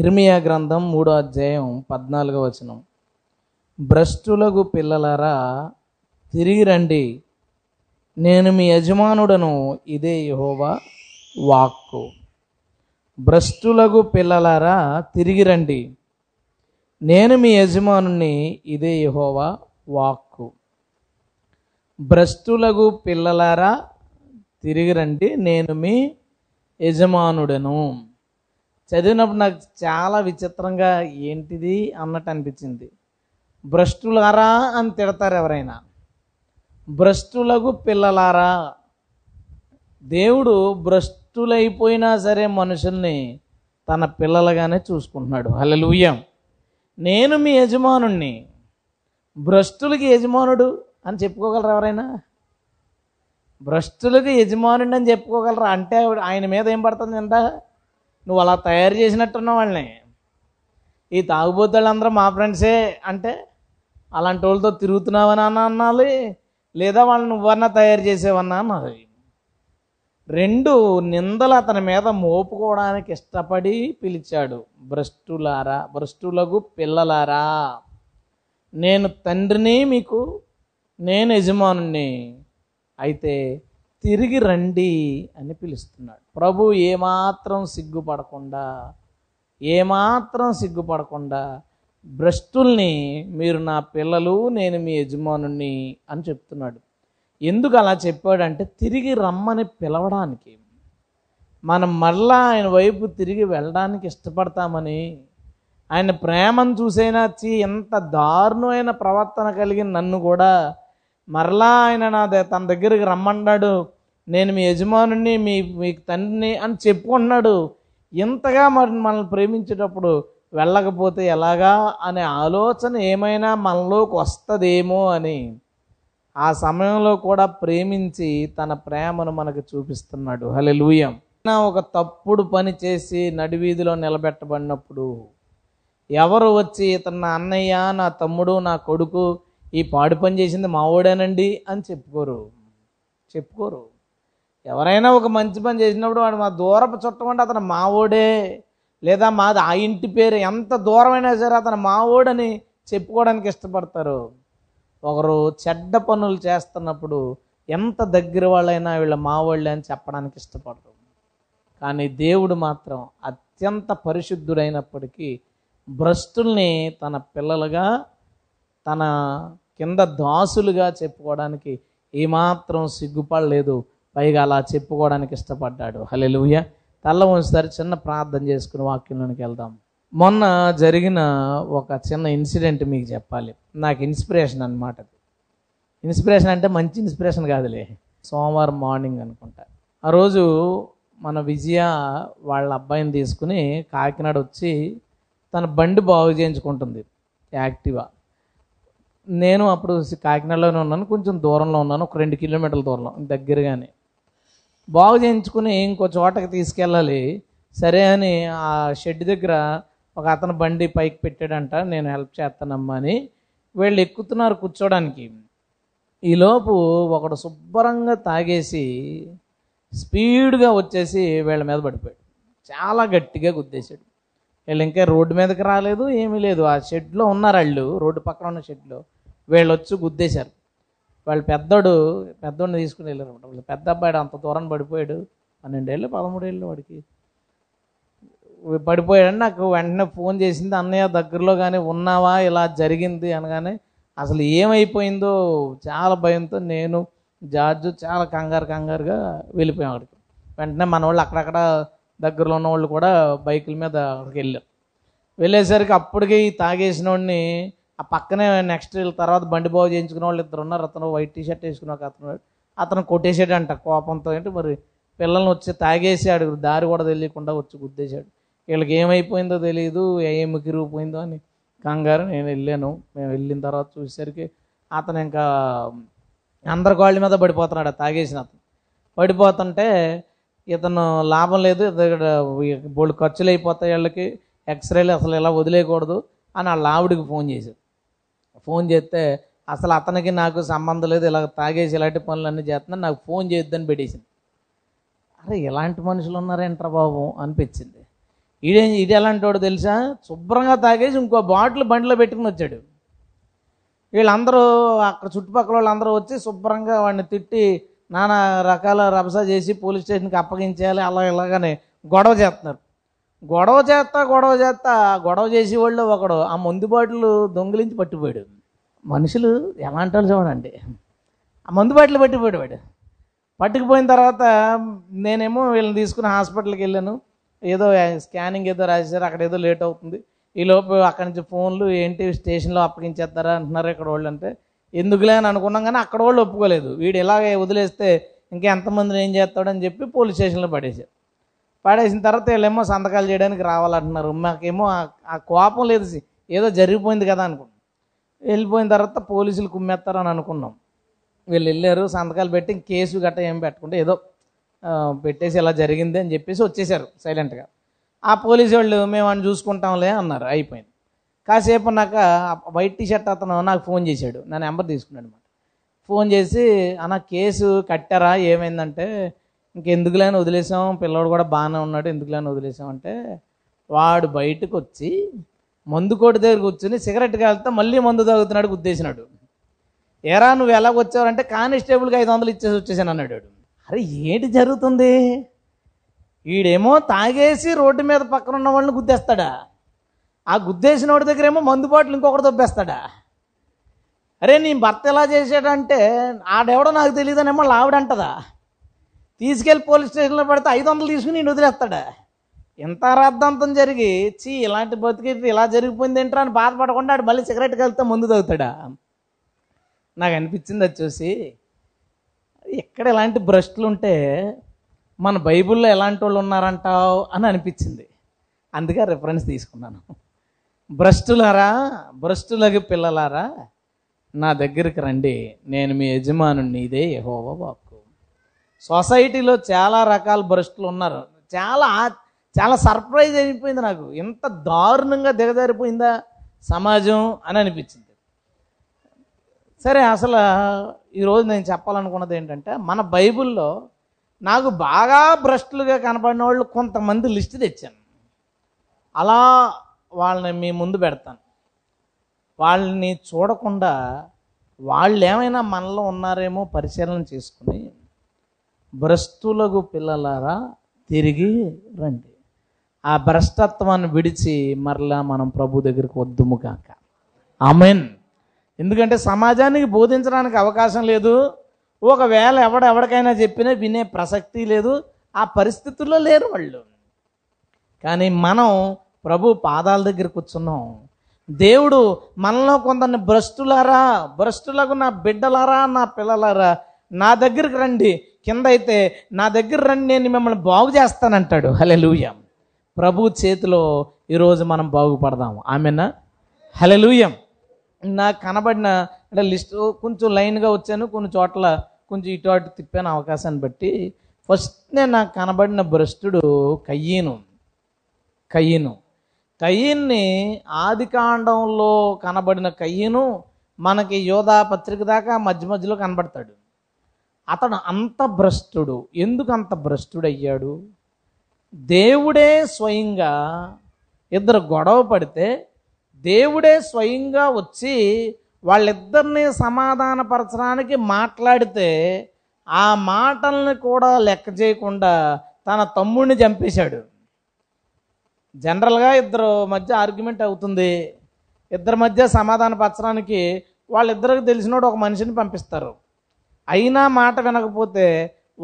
ఇర్మియా గ్రంథం మూడో అధ్యాయం పద్నాలుగో వచనం భ్రష్టులకు పిల్లలారా తిరిగి రండి నేను మీ యజమానుడను ఇదే యహోవా వాక్కు భ్రష్టులకు పిల్లలారా తిరిగి రండి నేను మీ యజమానుని ఇదే యహోవా వాక్కు భ్రష్టులకు పిల్లలారా తిరిగి రండి నేను మీ యజమానుడను చదివినప్పుడు నాకు చాలా విచిత్రంగా ఏంటిది అన్నట్టు అనిపించింది భ్రష్టులారా అని తిడతారు ఎవరైనా భ్రష్టులకు పిల్లలారా దేవుడు భ్రష్టులైపోయినా సరే మనుషుల్ని తన పిల్లలుగానే చూసుకుంటున్నాడు హలలుయ్యం నేను మీ యజమానుణ్ణి భ్రష్టులకి యజమానుడు అని చెప్పుకోగలరు ఎవరైనా భ్రష్టులకు యజమానుడు అని చెప్పుకోగలరా అంటే ఆయన మీద ఏం పడుతుంది ఎంత నువ్వు అలా తయారు చేసినట్టున్నావు వాళ్ళని ఈ తాగుబోతులందరూ మా ఫ్రెండ్సే అంటే అలాంటి వాళ్ళతో తిరుగుతున్నావని అన్న అనాలి లేదా వాళ్ళు నువ్వన్నా తయారు చేసేవన్నా అన్నది రెండు నిందలు అతని మీద మోపుకోవడానికి ఇష్టపడి పిలిచాడు భ్రష్టులారా భ్రష్టులకు పిల్లలారా నేను తండ్రిని మీకు నేను యజమానుణ్ణి అయితే తిరిగి రండి అని పిలుస్తున్నాడు ప్రభు ఏమాత్రం సిగ్గుపడకుండా ఏమాత్రం సిగ్గుపడకుండా భ్రష్టుల్ని మీరు నా పిల్లలు నేను మీ యజమానుణ్ణి అని చెప్తున్నాడు ఎందుకు అలా చెప్పాడంటే తిరిగి రమ్మని పిలవడానికి మనం మళ్ళా ఆయన వైపు తిరిగి వెళ్ళడానికి ఇష్టపడతామని ఆయన ప్రేమను చూసైనా చీ ఎంత దారుణమైన ప్రవర్తన కలిగిన నన్ను కూడా మరలా ఆయన నా తన దగ్గరికి రమ్మన్నాడు నేను మీ యజమానుని మీ మీ తండ్రిని అని చెప్పుకుంటున్నాడు ఇంతగా మరి మనల్ని ప్రేమించేటప్పుడు వెళ్ళకపోతే ఎలాగా అనే ఆలోచన ఏమైనా మనలోకి వస్తుందేమో అని ఆ సమయంలో కూడా ప్రేమించి తన ప్రేమను మనకు చూపిస్తున్నాడు హలే లూయం ఒక తప్పుడు పని చేసి నడివీధిలో నిలబెట్టబడినప్పుడు ఎవరు వచ్చి ఇతను నా అన్నయ్య నా తమ్ముడు నా కొడుకు ఈ పాడు పని చేసింది మావోడేనండి అని చెప్పుకోరు చెప్పుకోరు ఎవరైనా ఒక మంచి పని చేసినప్పుడు వాడు మా దూరపు చుట్టం అంటే అతను మావోడే లేదా మాది ఆ ఇంటి పేరు ఎంత దూరమైనా సరే అతను మావోడని చెప్పుకోవడానికి ఇష్టపడతారు ఒకరు చెడ్డ పనులు చేస్తున్నప్పుడు ఎంత దగ్గర వాళ్ళైనా వీళ్ళ మావోళ్ళే అని చెప్పడానికి ఇష్టపడరు కానీ దేవుడు మాత్రం అత్యంత పరిశుద్ధుడైనప్పటికీ భ్రష్టుల్ని తన పిల్లలుగా తన కింద దాసులుగా చెప్పుకోవడానికి ఏమాత్రం సిగ్గుపడలేదు పైగా అలా చెప్పుకోవడానికి ఇష్టపడ్డాడు హలెలుయ తల్ల ఉంచుతారు చిన్న ప్రార్థన చేసుకుని వాక్యంలోనికి వెళ్దాం మొన్న జరిగిన ఒక చిన్న ఇన్సిడెంట్ మీకు చెప్పాలి నాకు ఇన్స్పిరేషన్ అనమాట ఇన్స్పిరేషన్ అంటే మంచి ఇన్స్పిరేషన్ కాదులే సోమవారం మార్నింగ్ అనుకుంటా ఆ రోజు మన విజయ వాళ్ళ అబ్బాయిని తీసుకుని కాకినాడ వచ్చి తన బండి బాగు చేయించుకుంటుంది యాక్టివా నేను అప్పుడు కాకినాడలోనే ఉన్నాను కొంచెం దూరంలో ఉన్నాను ఒక రెండు కిలోమీటర్ల దూరంలో దగ్గరగానే బాగు చేయించుకుని ఇంకో చోటకి తీసుకెళ్ళాలి సరే అని ఆ షెడ్ దగ్గర ఒక అతను బండి పైకి పెట్టాడంట నేను హెల్ప్ చేస్తానమ్మా అని వీళ్ళు ఎక్కుతున్నారు కూర్చోడానికి ఈలోపు ఒకడు శుభ్రంగా తాగేసి స్పీడ్గా వచ్చేసి వీళ్ళ మీద పడిపోయాడు చాలా గట్టిగా గుద్దేశాడు వీళ్ళు ఇంకా రోడ్డు మీదకి రాలేదు ఏమీ లేదు ఆ షెడ్లో ఉన్నారు వాళ్ళు రోడ్డు పక్కన ఉన్న షెడ్లో వీళ్ళు వచ్చి గుద్దేశారు వాళ్ళు పెద్దోడు పెద్దోడిని తీసుకుని వెళ్ళారు వాళ్ళ పెద్ద అబ్బాయి అంత దూరం పడిపోయాడు పన్నెండేళ్ళు పదమూడేళ్ళు వాడికి పడిపోయాడని నాకు వెంటనే ఫోన్ చేసింది అన్నయ్య దగ్గరలో కానీ ఉన్నావా ఇలా జరిగింది అనగానే అసలు ఏమైపోయిందో చాలా భయంతో నేను జార్జు చాలా కంగారు కంగారుగా వెళ్ళిపోయాం అక్కడికి వెంటనే మన వాళ్ళు అక్కడక్కడ దగ్గరలో ఉన్న వాళ్ళు కూడా బైకుల మీద అక్కడికి వెళ్ళారు వెళ్ళేసరికి అప్పటికే తాగేసిన వాడిని ఆ పక్కనే నెక్స్ట్ వీళ్ళ తర్వాత బండి బాగు చేయించుకున్న వాళ్ళు ఇద్దరు ఉన్నారు అతను వైట్ టీ షర్ట్ వేసుకున్న అతను అతను అంట కోపంతో ఏంటి మరి పిల్లల్ని వచ్చి తాగేసాడు దారి కూడా తెలియకుండా వచ్చి గుద్దేశాడు వీళ్ళకి ఏమైపోయిందో తెలియదు ఏం మికిరిగిపోయిందో అని కంగారు నేను వెళ్ళాను మేము వెళ్ళిన తర్వాత చూసేసరికి అతను ఇంకా అందరి కాళ్ళ మీద పడిపోతున్నాడు తాగేసిన అతను పడిపోతుంటే ఇతను లాభం లేదు ఇక్కడ బోళ్ళు ఖర్చులు అయిపోతాయి వీళ్ళకి ఎక్స్రేలు అసలు ఇలా వదిలేయకూడదు అని వాళ్ళ ఆవిడికి ఫోన్ చేశాడు ఫోన్ చేస్తే అసలు అతనికి నాకు సంబంధం లేదు ఇలా తాగేసి ఇలాంటి పనులన్నీ చేస్తున్నా నాకు ఫోన్ చేయొద్దని పెట్టేసింది అరే ఇలాంటి మనుషులు ఉన్నారేంట్రా బాబు అనిపించింది ఈడే ఇది ఎలాంటి వాడు తెలుసా శుభ్రంగా తాగేసి ఇంకో బాటిల్ బండిలో పెట్టుకుని వచ్చాడు వీళ్ళందరూ అక్కడ చుట్టుపక్కల వాళ్ళందరూ వచ్చి శుభ్రంగా వాడిని తిట్టి నానా రకాల రభసా చేసి పోలీస్ స్టేషన్కి అప్పగించాలి అలా ఇలాగని గొడవ చేస్తున్నారు గొడవ చేస్తా గొడవ చేస్తా గొడవ చేసేవాళ్ళు ఒకడు ఆ మందు బాటిల్ దొంగిలించి పట్టిపోయాడు మనుషులు ఎలాంటి వాళ్ళు చూడండి ఆ మందు బట్టలు పట్టిపోయాడు వాడు పట్టుకుపోయిన తర్వాత నేనేమో వీళ్ళని తీసుకుని హాస్పిటల్కి వెళ్ళాను ఏదో స్కానింగ్ ఏదో రాసేసారు అక్కడ ఏదో లేట్ అవుతుంది ఈ ఈలోపు అక్కడి నుంచి ఫోన్లు ఏంటి స్టేషన్లో అప్పగించేస్తారా అంటున్నారు ఇక్కడ వాళ్ళు అంటే ఎందుకులే అని అనుకున్నాం కానీ అక్కడ వాళ్ళు ఒప్పుకోలేదు వీడు ఇలాగే వదిలేస్తే ఇంకెంతమందిని ఏం చేస్తాడని చెప్పి పోలీస్ స్టేషన్లో పడేశారు పడేసిన తర్వాత వీళ్ళేమో సంతకాలు చేయడానికి రావాలంటున్నారు మాకేమో ఆ కోపం లేదు ఏదో జరిగిపోయింది కదా అనుకుంటున్నాను వెళ్ళిపోయిన తర్వాత పోలీసులు కుమ్మేస్తారని అనుకున్నాం వీళ్ళు వెళ్ళారు సంతకాలు పెట్టి కేసు గట్ట ఏం పెట్టకుండా ఏదో పెట్టేసి ఇలా జరిగింది అని చెప్పేసి వచ్చేసారు సైలెంట్గా ఆ పోలీసు వాళ్ళు మేము అని చూసుకుంటాంలే అన్నారు అయిపోయింది కాసేపు నాకు వైట్ టీషర్ట్ అతను నాకు ఫోన్ చేశాడు నా నెంబర్ తీసుకున్నాడు అనమాట ఫోన్ చేసి అన్న కేసు కట్టారా ఏమైందంటే ఇంకెందుకులేని వదిలేసాం పిల్లవాడు కూడా బాగానే ఉన్నాడు ఎందుకులేని వదిలేసాం అంటే వాడు బయటకు వచ్చి మందు కోటి దగ్గర కూర్చుని సిగరెట్ వెళ్తే మళ్ళీ మందు తాగుతున్నాడు గుద్దేసినాడు ఏరా నువ్వు ఎలా వచ్చావంటే కానిస్టేబుల్కి ఐదు వందలు ఇచ్చేసి వచ్చేసాను అన్నాడు అరే ఏంటి జరుగుతుంది వీడేమో తాగేసి రోడ్డు మీద పక్కన ఉన్న వాళ్ళని గుద్దేస్తాడా ఆ గుద్దేసిన వాడి దగ్గర ఏమో మందు బాటిల్ ఇంకొకటి దొబ్బేస్తాడా అరే నీ భర్త ఎలా చేశాడంటే ఆడెవడో నాకు ఏమో ఆవిడంటదా తీసుకెళ్ళి పోలీస్ స్టేషన్లో పెడితే ఐదు వందలు తీసుకుని నేను వదిలేస్తాడా ఇంత రద్దంతం జరిగి చీ ఇలాంటి బతికి ఇలా జరిగిపోయింది ఏంట్రా అని బాధపడకుండా మళ్ళీ సిగరెట్కి వెళ్తే ముందు తగ్గుతాడా నాకు అనిపించింది అది చూసి ఎక్కడ ఇలాంటి భ్రష్టులు ఉంటే మన బైబిల్లో ఎలాంటి వాళ్ళు ఉన్నారంటావు అని అనిపించింది అందుకే రిఫరెన్స్ తీసుకున్నాను భ్రష్టులారా భ్రష్టులకి పిల్లలారా నా దగ్గరికి రండి నేను మీ యజమానుని ఇదే యహోవా వాక్కు సొసైటీలో చాలా రకాల భ్రష్టులు ఉన్నారు చాలా చాలా సర్ప్రైజ్ అయిపోయింది నాకు ఇంత దారుణంగా దిగజారిపోయిందా సమాజం అని అనిపించింది సరే అసలు ఈరోజు నేను చెప్పాలనుకున్నది ఏంటంటే మన బైబిల్లో నాకు బాగా భ్రష్టులుగా కనపడిన వాళ్ళు కొంతమంది లిస్ట్ తెచ్చాను అలా వాళ్ళని మీ ముందు పెడతాను వాళ్ళని చూడకుండా వాళ్ళు ఏమైనా మనలో ఉన్నారేమో పరిశీలన చేసుకుని భ్రస్తులకు పిల్లలారా తిరిగి రండి ఆ భ్రష్టత్వాన్ని విడిచి మరలా మనం ప్రభు దగ్గరికి వద్దుము కాక ఆమెన్ ఎందుకంటే సమాజానికి బోధించడానికి అవకాశం లేదు ఒకవేళ ఎవడెవడికైనా చెప్పినా వినే ప్రసక్తి లేదు ఆ పరిస్థితుల్లో లేరు వాళ్ళు కానీ మనం ప్రభు పాదాల దగ్గర కూర్చున్నాం దేవుడు మనలో కొందరిని భ్రష్టులారా భ్రష్టులకు నా బిడ్డలారా నా పిల్లలారా నా దగ్గరికి రండి కింద అయితే నా దగ్గర రండి నేను మిమ్మల్ని బాగు చేస్తానంటాడు హలే లూయా ప్రభు చేతిలో ఈరోజు మనం బాగుపడదాము ఆమెనా హలలుయం నాకు కనబడిన అంటే లిస్ట్ కొంచెం లైన్గా వచ్చాను కొన్ని చోట్ల కొంచెం ఇటు అటు తిప్పాను అవకాశాన్ని బట్టి ఫస్ట్నే నాకు కనబడిన భ్రష్టుడు కయ్యను కయ్యను కయ్యన్ని ఆది కాండంలో కనబడిన కయ్యను మనకి యోధా పత్రిక దాకా మధ్య మధ్యలో కనబడతాడు అతడు అంత భ్రష్టుడు ఎందుకు అంత భ్రష్టుడు అయ్యాడు దేవుడే స్వయంగా ఇద్దరు గొడవ పడితే దేవుడే స్వయంగా వచ్చి వాళ్ళిద్దరిని సమాధానపరచడానికి మాట్లాడితే ఆ మాటల్ని కూడా లెక్క చేయకుండా తన తమ్ముడిని చంపేశాడు జనరల్గా ఇద్దరు మధ్య ఆర్గ్యుమెంట్ అవుతుంది ఇద్దరి మధ్య సమాధాన పరచడానికి వాళ్ళిద్దరికి తెలిసినోడు ఒక మనిషిని పంపిస్తారు అయినా మాట వినకపోతే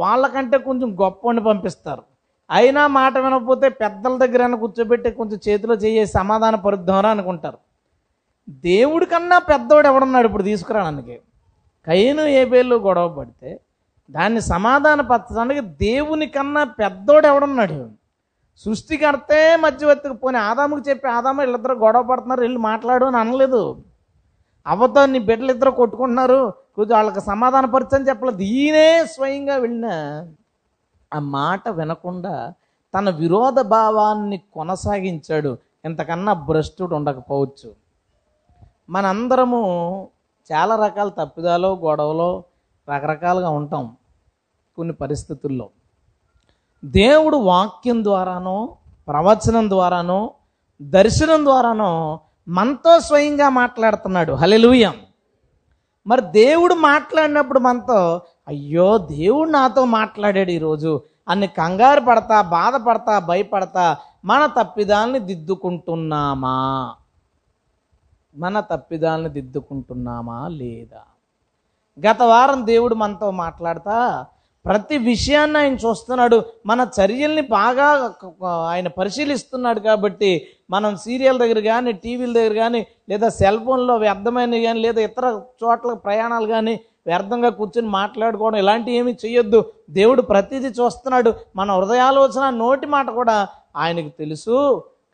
వాళ్ళకంటే కొంచెం గొప్పని పంపిస్తారు అయినా మాట వినకపోతే పెద్దల దగ్గర కూర్చోబెట్టి కొంచెం చేతిలో చేయ సమాధాన పరుద్దామరా అనుకుంటారు దేవుడి కన్నా పెద్దవాడు ఎవడున్నాడు ఇప్పుడు తీసుకురావడానికి కయ్యను పేర్లు గొడవ పడితే దాన్ని సమాధాన పరచడానికి దేవుని కన్నా పెద్దోడు ఎవడున్నాడు సృష్టికర్తే మధ్యవర్తికి పోనీ ఆదాముకు చెప్పి ఆదాము వీళ్ళిద్దరు గొడవ పడుతున్నారు వెళ్ళి మాట్లాడు అని అనలేదు అవతో నీ ఇద్దరు కొట్టుకుంటున్నారు కొంచెం వాళ్ళకి సమాధాన పరచని చెప్పలేదు ఈయనే స్వయంగా వెళ్ళిన ఆ మాట వినకుండా తన విరోధ భావాన్ని కొనసాగించాడు ఇంతకన్నా భ్రష్టుడు ఉండకపోవచ్చు మనందరము చాలా రకాల తప్పిదాలు గొడవలు రకరకాలుగా ఉంటాం కొన్ని పరిస్థితుల్లో దేవుడు వాక్యం ద్వారానో ప్రవచనం ద్వారానో దర్శనం ద్వారానో మనతో స్వయంగా మాట్లాడుతున్నాడు హలెలుయం మరి దేవుడు మాట్లాడినప్పుడు మనతో అయ్యో దేవుడు నాతో మాట్లాడాడు ఈరోజు అన్ని కంగారు పడతా బాధపడతా భయపడతా మన తప్పిదాలని దిద్దుకుంటున్నామా మన తప్పిదాల్ని దిద్దుకుంటున్నామా లేదా గత వారం దేవుడు మనతో మాట్లాడతా ప్రతి విషయాన్ని ఆయన చూస్తున్నాడు మన చర్యల్ని బాగా ఆయన పరిశీలిస్తున్నాడు కాబట్టి మనం సీరియల్ దగ్గర కానీ టీవీల దగ్గర కానీ లేదా సెల్ ఫోన్లో వ్యర్థమైనవి కానీ లేదా ఇతర చోట్ల ప్రయాణాలు కానీ వ్యర్థంగా కూర్చుని మాట్లాడుకోవడం ఇలాంటివి ఏమి చేయొద్దు దేవుడు ప్రతిదీ చూస్తున్నాడు మన హృదయాలోచన నోటి మాట కూడా ఆయనకు తెలుసు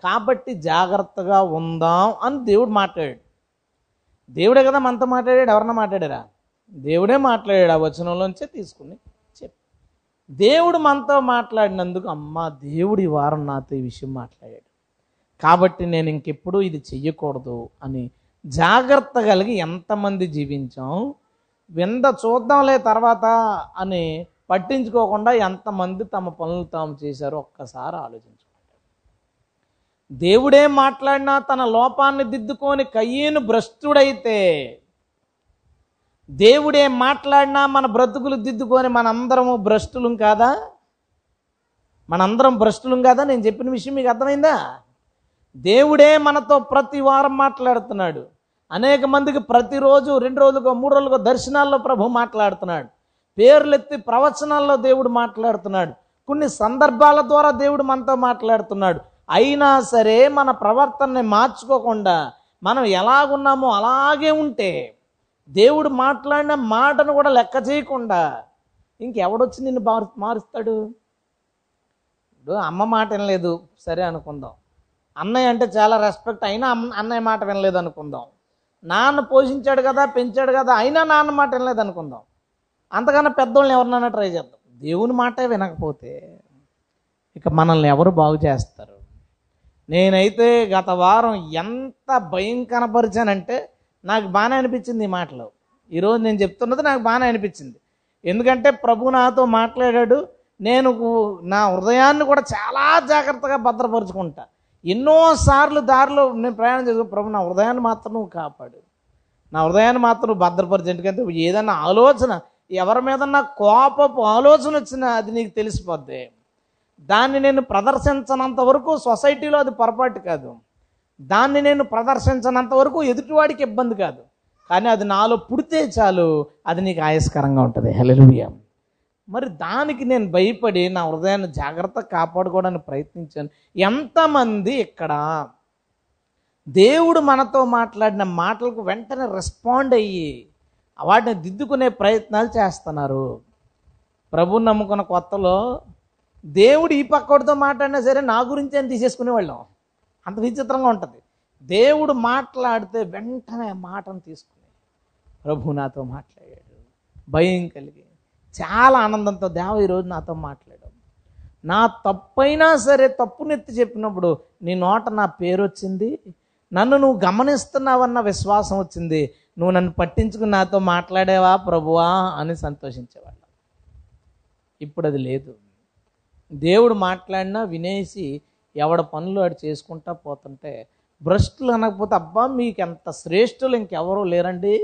కాబట్టి జాగ్రత్తగా ఉందాం అని దేవుడు మాట్లాడాడు దేవుడే కదా మనతో మాట్లాడాడు ఎవరన్నా మాట్లాడారా దేవుడే మాట్లాడాడు ఆ వచనంలోంచే తీసుకుని చెప్పి దేవుడు మనతో మాట్లాడినందుకు అమ్మ దేవుడు ఈ వారం నాతో ఈ విషయం మాట్లాడాడు కాబట్టి నేను ఇంకెప్పుడు ఇది చెయ్యకూడదు అని జాగ్రత్త కలిగి ఎంతమంది జీవించాం వింద చూద్దాంలే తర్వాత అని పట్టించుకోకుండా ఎంతమంది తమ పనులు తాము చేశారో ఒక్కసారి ఆలోచించుకోండి దేవుడే మాట్లాడినా తన లోపాన్ని దిద్దుకొని కయ్యేను భ్రష్టుడైతే దేవుడే మాట్లాడినా మన బ్రతుకులు దిద్దుకొని మనందరము భ్రష్టులం కాదా మనందరం భ్రష్టులం కాదా నేను చెప్పిన విషయం మీకు అర్థమైందా దేవుడే మనతో ప్రతి వారం మాట్లాడుతున్నాడు అనేక మందికి ప్రతిరోజు రెండు రోజులకో మూడు రోజులకో దర్శనాల్లో ప్రభు మాట్లాడుతున్నాడు పేర్లెత్తి ప్రవచనాల్లో దేవుడు మాట్లాడుతున్నాడు కొన్ని సందర్భాల ద్వారా దేవుడు మనతో మాట్లాడుతున్నాడు అయినా సరే మన ప్రవర్తనని మార్చుకోకుండా మనం ఎలాగున్నామో అలాగే ఉంటే దేవుడు మాట్లాడిన మాటను కూడా లెక్క చేయకుండా ఇంకెవడొచ్చి నిన్ను మారు మారుస్తాడు ఇప్పుడు అమ్మ మాట వినలేదు సరే అనుకుందాం అన్నయ్య అంటే చాలా రెస్పెక్ట్ అయినా అన్నయ్య మాట వినలేదు అనుకుందాం నాన్న పోషించాడు కదా పెంచాడు కదా అయినా నాన్న మాట వినలేదనుకుందాం అంతకన్నా పెద్దోళ్ళని ఎవరినైనా ట్రై చేద్దాం దేవుని మాట వినకపోతే ఇక మనల్ని ఎవరు బాగు చేస్తారు నేనైతే గత వారం ఎంత భయం కనపరిచానంటే నాకు బాగానే అనిపించింది ఈ మాటలు ఈరోజు నేను చెప్తున్నది నాకు బాగానే అనిపించింది ఎందుకంటే ప్రభు నాతో మాట్లాడాడు నేను నా హృదయాన్ని కూడా చాలా జాగ్రత్తగా భద్రపరుచుకుంటా ఎన్నోసార్లు దారిలో నేను ప్రయాణం చేసుకో ప్రభు నా హృదయాన్ని మాత్రం నువ్వు కాపాడు నా హృదయాన్ని మాత్రం నువ్వు భద్రపరిచి ఎందుకంటే ఏదన్నా ఆలోచన ఎవరి మీదన్నా కోపపు ఆలోచన వచ్చినా అది నీకు తెలిసిపోద్ది దాన్ని నేను ప్రదర్శించనంత వరకు సొసైటీలో అది పొరపాటు కాదు దాన్ని నేను ప్రదర్శించనంత వరకు ఎదుటివాడికి ఇబ్బంది కాదు కానీ అది నాలో పుడితే చాలు అది నీకు ఆయస్కరంగా ఉంటుంది హెలలుడియా మరి దానికి నేను భయపడి నా హృదయాన్ని జాగ్రత్త కాపాడుకోవడానికి ప్రయత్నించాను ఎంతమంది ఇక్కడ దేవుడు మనతో మాట్లాడిన మాటలకు వెంటనే రెస్పాండ్ అయ్యి వాటిని దిద్దుకునే ప్రయత్నాలు చేస్తున్నారు ప్రభు నమ్ముకున్న కొత్తలో దేవుడు ఈ పక్కడితో మాట్లాడినా సరే నా గురించి అని వాళ్ళం అంత విచిత్రంగా ఉంటుంది దేవుడు మాట్లాడితే వెంటనే మాటను తీసుకుని ప్రభు నాతో మాట్లాడాడు భయం కలిగి చాలా ఆనందంతో దేవ ఈరోజు నాతో మాట్లాడాడు నా తప్పైనా సరే తప్పునెత్తి చెప్పినప్పుడు నీ నోట నా పేరు వచ్చింది నన్ను నువ్వు గమనిస్తున్నావన్న విశ్వాసం వచ్చింది నువ్వు నన్ను పట్టించుకుని నాతో మాట్లాడేవా ప్రభువా అని సంతోషించేవాళ్ళం ఇప్పుడు అది లేదు దేవుడు మాట్లాడినా వినేసి ఎవడ పనులు వాడు చేసుకుంటా పోతుంటే భ్రష్టులు అనకపోతే అబ్బా మీకు ఎంత శ్రేష్ఠులు ఇంకెవరూ లేరండి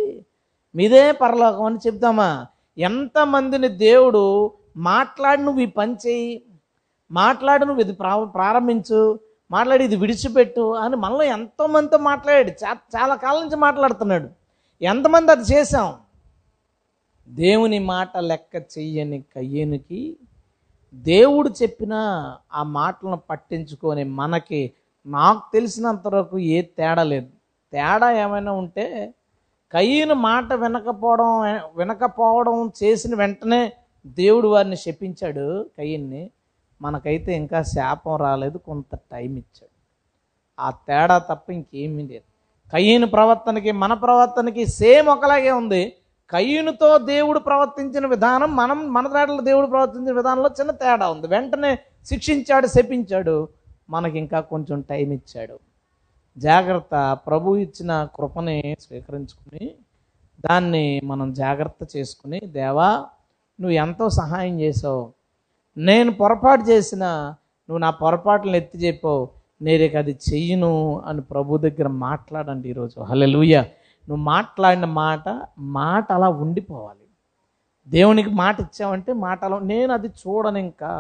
మీదే పరలోకం అని చెప్తామా ఎంతమందిని దేవుడు మాట్లాడి నువ్వు ఈ పని చేయి మాట్లాడి నువ్వు ఇది ప్రా ప్రారంభించు మాట్లాడి ఇది విడిచిపెట్టు అని మనలో ఎంతోమందితో మాట్లాడాడు చా చాలా కాలం నుంచి మాట్లాడుతున్నాడు ఎంతమంది అది చేశాం దేవుని మాట లెక్క చెయ్యని కయ్యనికి దేవుడు చెప్పిన ఆ మాటలను పట్టించుకొని మనకి నాకు తెలిసినంతవరకు ఏ తేడా లేదు తేడా ఏమైనా ఉంటే కయ్యను మాట వినకపోవడం వినకపోవడం చేసిన వెంటనే దేవుడు వారిని శపించాడు కయ్యన్ని మనకైతే ఇంకా శాపం రాలేదు కొంత టైం ఇచ్చాడు ఆ తేడా తప్ప ఇంకేమీ లేదు కయ్యను ప్రవర్తనకి మన ప్రవర్తనకి సేమ్ ఒకలాగే ఉంది కయ్యనుతో దేవుడు ప్రవర్తించిన విధానం మనం మన తేటలో దేవుడు ప్రవర్తించిన విధానంలో చిన్న తేడా ఉంది వెంటనే శిక్షించాడు శపించాడు మనకి ఇంకా కొంచెం టైం ఇచ్చాడు జాగ్రత్త ప్రభు ఇచ్చిన కృపని స్వీకరించుకుని దాన్ని మనం జాగ్రత్త చేసుకుని దేవా నువ్వు ఎంతో సహాయం చేసావు నేను పొరపాటు చేసిన నువ్వు నా పొరపాట్లను ఎత్తి చెప్పావు నేరేక అది చెయ్యను అని ప్రభు దగ్గర మాట్లాడండి ఈరోజు లూయ నువ్వు మాట్లాడిన మాట మాట అలా ఉండిపోవాలి దేవునికి మాట ఇచ్చావంటే మాట అలా నేను అది చూడను ఇంకా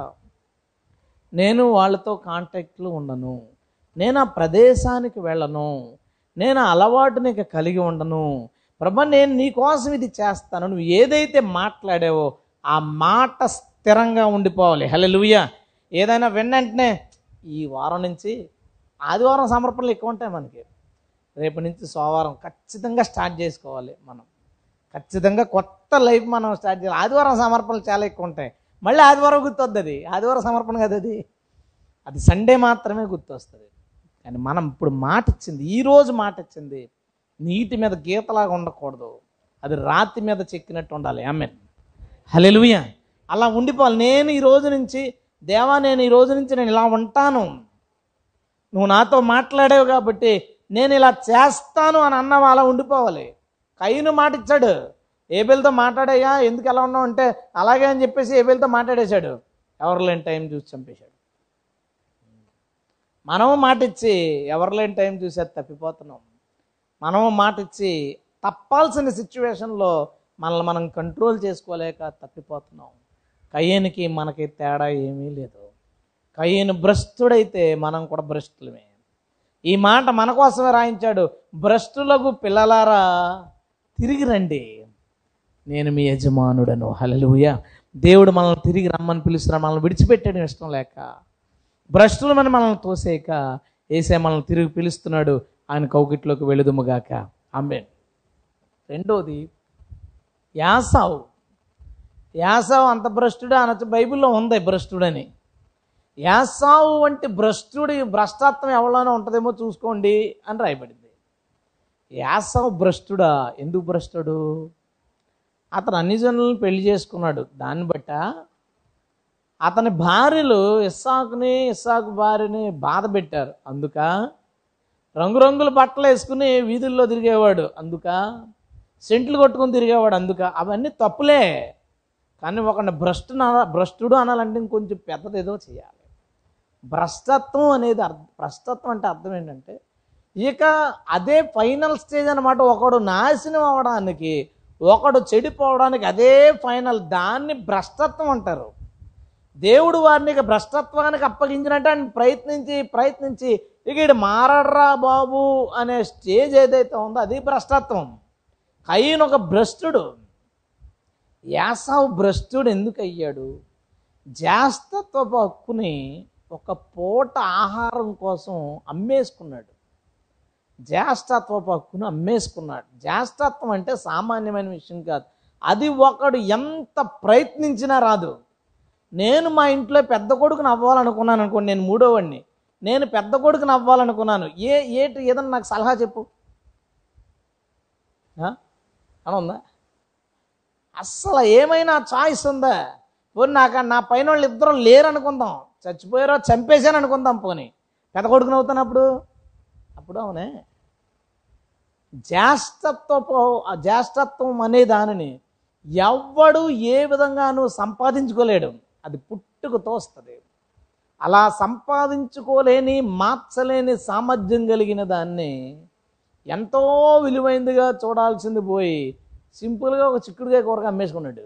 నేను వాళ్ళతో కాంటాక్ట్లో ఉండను నేను ఆ ప్రదేశానికి వెళ్ళను నేను అలవాటుని ఇక కలిగి ఉండను ప్రభా నేను నీకోసం ఇది చేస్తాను నువ్వు ఏదైతే మాట్లాడావో ఆ మాట స్థిరంగా ఉండిపోవాలి హలో ఏదైనా వెంటనే ఈ వారం నుంచి ఆదివారం సమర్పణలు ఎక్కువ ఉంటాయి మనకి రేపు నుంచి సోమవారం ఖచ్చితంగా స్టార్ట్ చేసుకోవాలి మనం ఖచ్చితంగా కొత్త లైఫ్ మనం స్టార్ట్ చేయాలి ఆదివారం సమర్పణలు చాలా ఎక్కువ ఉంటాయి మళ్ళీ ఆదివారం గుర్తొద్ది అది ఆదివారం సమర్పణ కదా అది అది సండే మాత్రమే గుర్తొస్తుంది కానీ మనం ఇప్పుడు మాట ఇచ్చింది ఈరోజు మాట ఇచ్చింది నీటి మీద గీతలాగా ఉండకూడదు అది రాతి మీద చెక్కినట్టు ఉండాలి ఆమె హలెలుయ అలా ఉండిపోవాలి నేను ఈ రోజు నుంచి దేవా నేను ఈ రోజు నుంచి నేను ఇలా ఉంటాను నువ్వు నాతో మాట్లాడేవు కాబట్టి నేను ఇలా చేస్తాను అని అన్నావు అలా ఉండిపోవాలి కయ్యను మాటిచ్చాడు ఏబిల్తో ఏబెల్తో మాట్లాడాయా ఎందుకు ఎలా ఉన్నావు అంటే అలాగే అని చెప్పేసి ఏబిల్తో మాట్లాడేశాడు ఎవరు లేని టైం చూసి చంపేశాడు మనము మాట ఇచ్చి ఎవరిలేని టైం చూసేది తప్పిపోతున్నాం మనము మాట ఇచ్చి తప్పాల్సిన సిచ్యువేషన్లో మనల్ని మనం కంట్రోల్ చేసుకోలేక తప్పిపోతున్నాం కయ్యనికి మనకి తేడా ఏమీ లేదు కయ్యను భ్రష్టుడైతే మనం కూడా భ్రష్టులమే ఈ మాట మన కోసమే రాయించాడు భ్రష్టులకు పిల్లలారా తిరిగి రండి నేను మీ యజమానుడను హలలుయ దేవుడు మనల్ని తిరిగి రమ్మని పిలుస్తున్నాడు మనల్ని విడిచిపెట్టడం ఇష్టం లేక మన మనల్ని తోసేక ఏసే మనల్ని తిరిగి పిలుస్తున్నాడు ఆయన కౌకిట్లోకి వెళుదుముగాక అంబే రెండోది యాసావు యాసావు అంత భ్రష్టుడు అనొచ్చు బైబిల్లో ఉంది భ్రష్టుడని యాసావు వంటి భ్రష్టుడి భ్రష్టత్వం ఎవరిలోనే ఉంటుందేమో చూసుకోండి అని రాయబడింది యాసావు భ్రష్టుడా ఎందుకు భ్రష్టుడు అతను అన్ని జనులను పెళ్లి చేసుకున్నాడు దాన్ని బట్ట అతని భార్యలు ఇస్సాకుని ఇస్సాకు భార్యని బాధ పెట్టారు అందుక రంగురంగుల బట్టలు వేసుకుని వీధుల్లో తిరిగేవాడు అందుక సెంట్లు కొట్టుకుని తిరిగేవాడు అందుక అవన్నీ తప్పులే కానీ ఒక భ్రష్టు భ్రష్టుడు అనాలంటే ఇంకొంచెం పెద్దది ఏదో చేయాలి భ్రష్టత్వం అనేది అర్థం భ్రష్టత్వం అంటే అర్థం ఏంటంటే ఇక అదే ఫైనల్ స్టేజ్ అనమాట ఒకడు నాశనం అవ్వడానికి ఒకడు చెడిపోవడానికి అదే ఫైనల్ దాన్ని భ్రష్టత్వం అంటారు దేవుడు వారిని భ్రష్టత్వానికి అప్పగించినట్టు ఆయన ప్రయత్నించి ప్రయత్నించి ఇక ఇడు మారడ్రా బాబు అనే స్టేజ్ ఏదైతే ఉందో అది భ్రష్టత్వం కయ్యన ఒక భ్రష్టుడు యాసావు భ్రష్టుడు ఎందుకు అయ్యాడు జాస్తత్వ హక్కుని ఒక పూట ఆహారం కోసం అమ్మేసుకున్నాడు జ్యేష్ఠత్వపు హక్కును అమ్మేసుకున్నాడు జ్యేష్ఠత్వం అంటే సామాన్యమైన విషయం కాదు అది ఒకడు ఎంత ప్రయత్నించినా రాదు నేను మా ఇంట్లో పెద్ద కొడుకుని అవ్వాలనుకున్నాను అనుకోండి నేను మూడోవాడిని నేను పెద్ద కొడుకుని అవ్వాలనుకున్నాను ఏ ఏటి ఏదన్నా నాకు సలహా చెప్పు అని ఉందా అస్సలు ఏమైనా చాయిస్ ఉందా పోనీ నాకు నా పైన వాళ్ళు ఇద్దరం లేరనుకుందాం చచ్చిపోయారో చంపేశాను అనుకుందాం పోనీ పెద్ద కొడుకుని అవుతాను అప్పుడు అప్పుడు అవునే జ్యేష్ఠత్వపు జ్యేష్ఠత్వం అనే దానిని ఎవ్వడు ఏ విధంగానూ సంపాదించుకోలేడు అది పుట్టుకు తోస్తుంది అలా సంపాదించుకోలేని మార్చలేని సామర్థ్యం కలిగిన దాన్ని ఎంతో విలువైందిగా చూడాల్సింది పోయి సింపుల్గా ఒక చిక్కుడుగా కూరగా అమ్మేసుకున్నాడు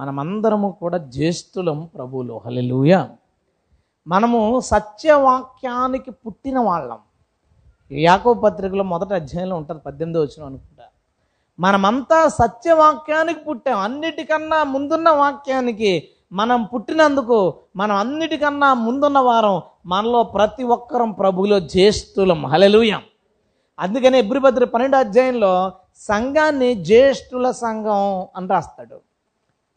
మనమందరము కూడా జ్యేష్ఠులం ప్రభులు హలెలుయ మనము సత్యవాక్యానికి పుట్టిన వాళ్ళం యాకో పత్రికలో మొదటి అధ్యాయంలో ఉంటుంది పద్దెనిమిది వచ్చిన అనుకుంటా మనమంతా సత్యవాక్యానికి పుట్టాం అన్నిటికన్నా ముందున్న వాక్యానికి మనం పుట్టినందుకు మనం అన్నిటికన్నా ముందున్న వారం మనలో ప్రతి ఒక్కరం ప్రభులో జ్యేష్ఠులం హలలుయం అందుకని ఎబ్రిభద్ర పన్నెండు అధ్యాయంలో సంఘాన్ని జ్యేష్ఠుల సంఘం అని రాస్తాడు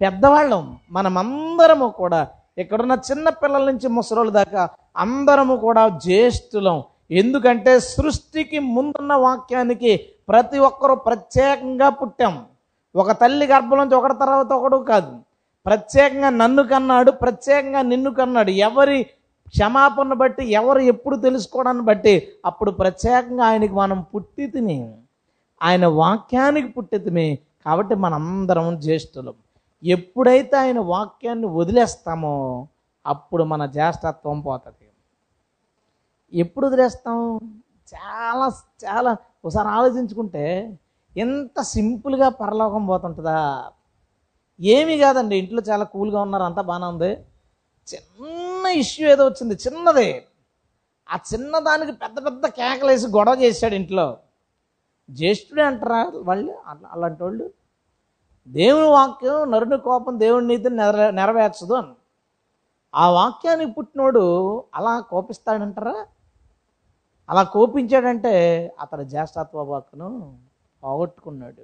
పెద్దవాళ్ళం మనమందరము కూడా ఇక్కడున్న చిన్న పిల్లల నుంచి ముసలోళ్ళ దాకా అందరము కూడా జ్యేష్ఠులం ఎందుకంటే సృష్టికి ముందున్న వాక్యానికి ప్రతి ఒక్కరూ ప్రత్యేకంగా పుట్టాం ఒక తల్లి గర్భంలోంచి ఒకటి తర్వాత ఒకడు కాదు ప్రత్యేకంగా నన్ను కన్నాడు ప్రత్యేకంగా నిన్ను కన్నాడు ఎవరి క్షమాపణ బట్టి ఎవరు ఎప్పుడు తెలుసుకోవడాన్ని బట్టి అప్పుడు ప్రత్యేకంగా ఆయనకి మనం పుట్టితిని ఆయన వాక్యానికి పుట్టితిమి కాబట్టి మనందరం జ్యేష్ఠులం ఎప్పుడైతే ఆయన వాక్యాన్ని వదిలేస్తామో అప్పుడు మన జ్యేష్ఠత్వం పోతుంది ఎప్పుడు వదిలేస్తాం చాలా చాలా ఒకసారి ఆలోచించుకుంటే ఎంత సింపుల్గా పరలోకం పోతుంటుందా ఏమీ కాదండి ఇంట్లో చాలా కూల్గా ఉన్నారు అంతా బాగానే ఉంది చిన్న ఇష్యూ ఏదో వచ్చింది చిన్నదే ఆ చిన్నదానికి పెద్ద పెద్ద కేకలేసి గొడవ చేశాడు ఇంట్లో జ్యేష్ఠుడే అంటారా వాళ్ళు అలాంటి వాళ్ళు దేవుని వాక్యం నరుని కోపం దేవుని నీతిని నెరవే నెరవేర్చదు అని ఆ వాక్యానికి పుట్టినోడు అలా కోపిస్తాడంటారా అలా కోపించాడంటే అతడు జ్యేష్ఠత్వ వాక్కును పోగొట్టుకున్నాడు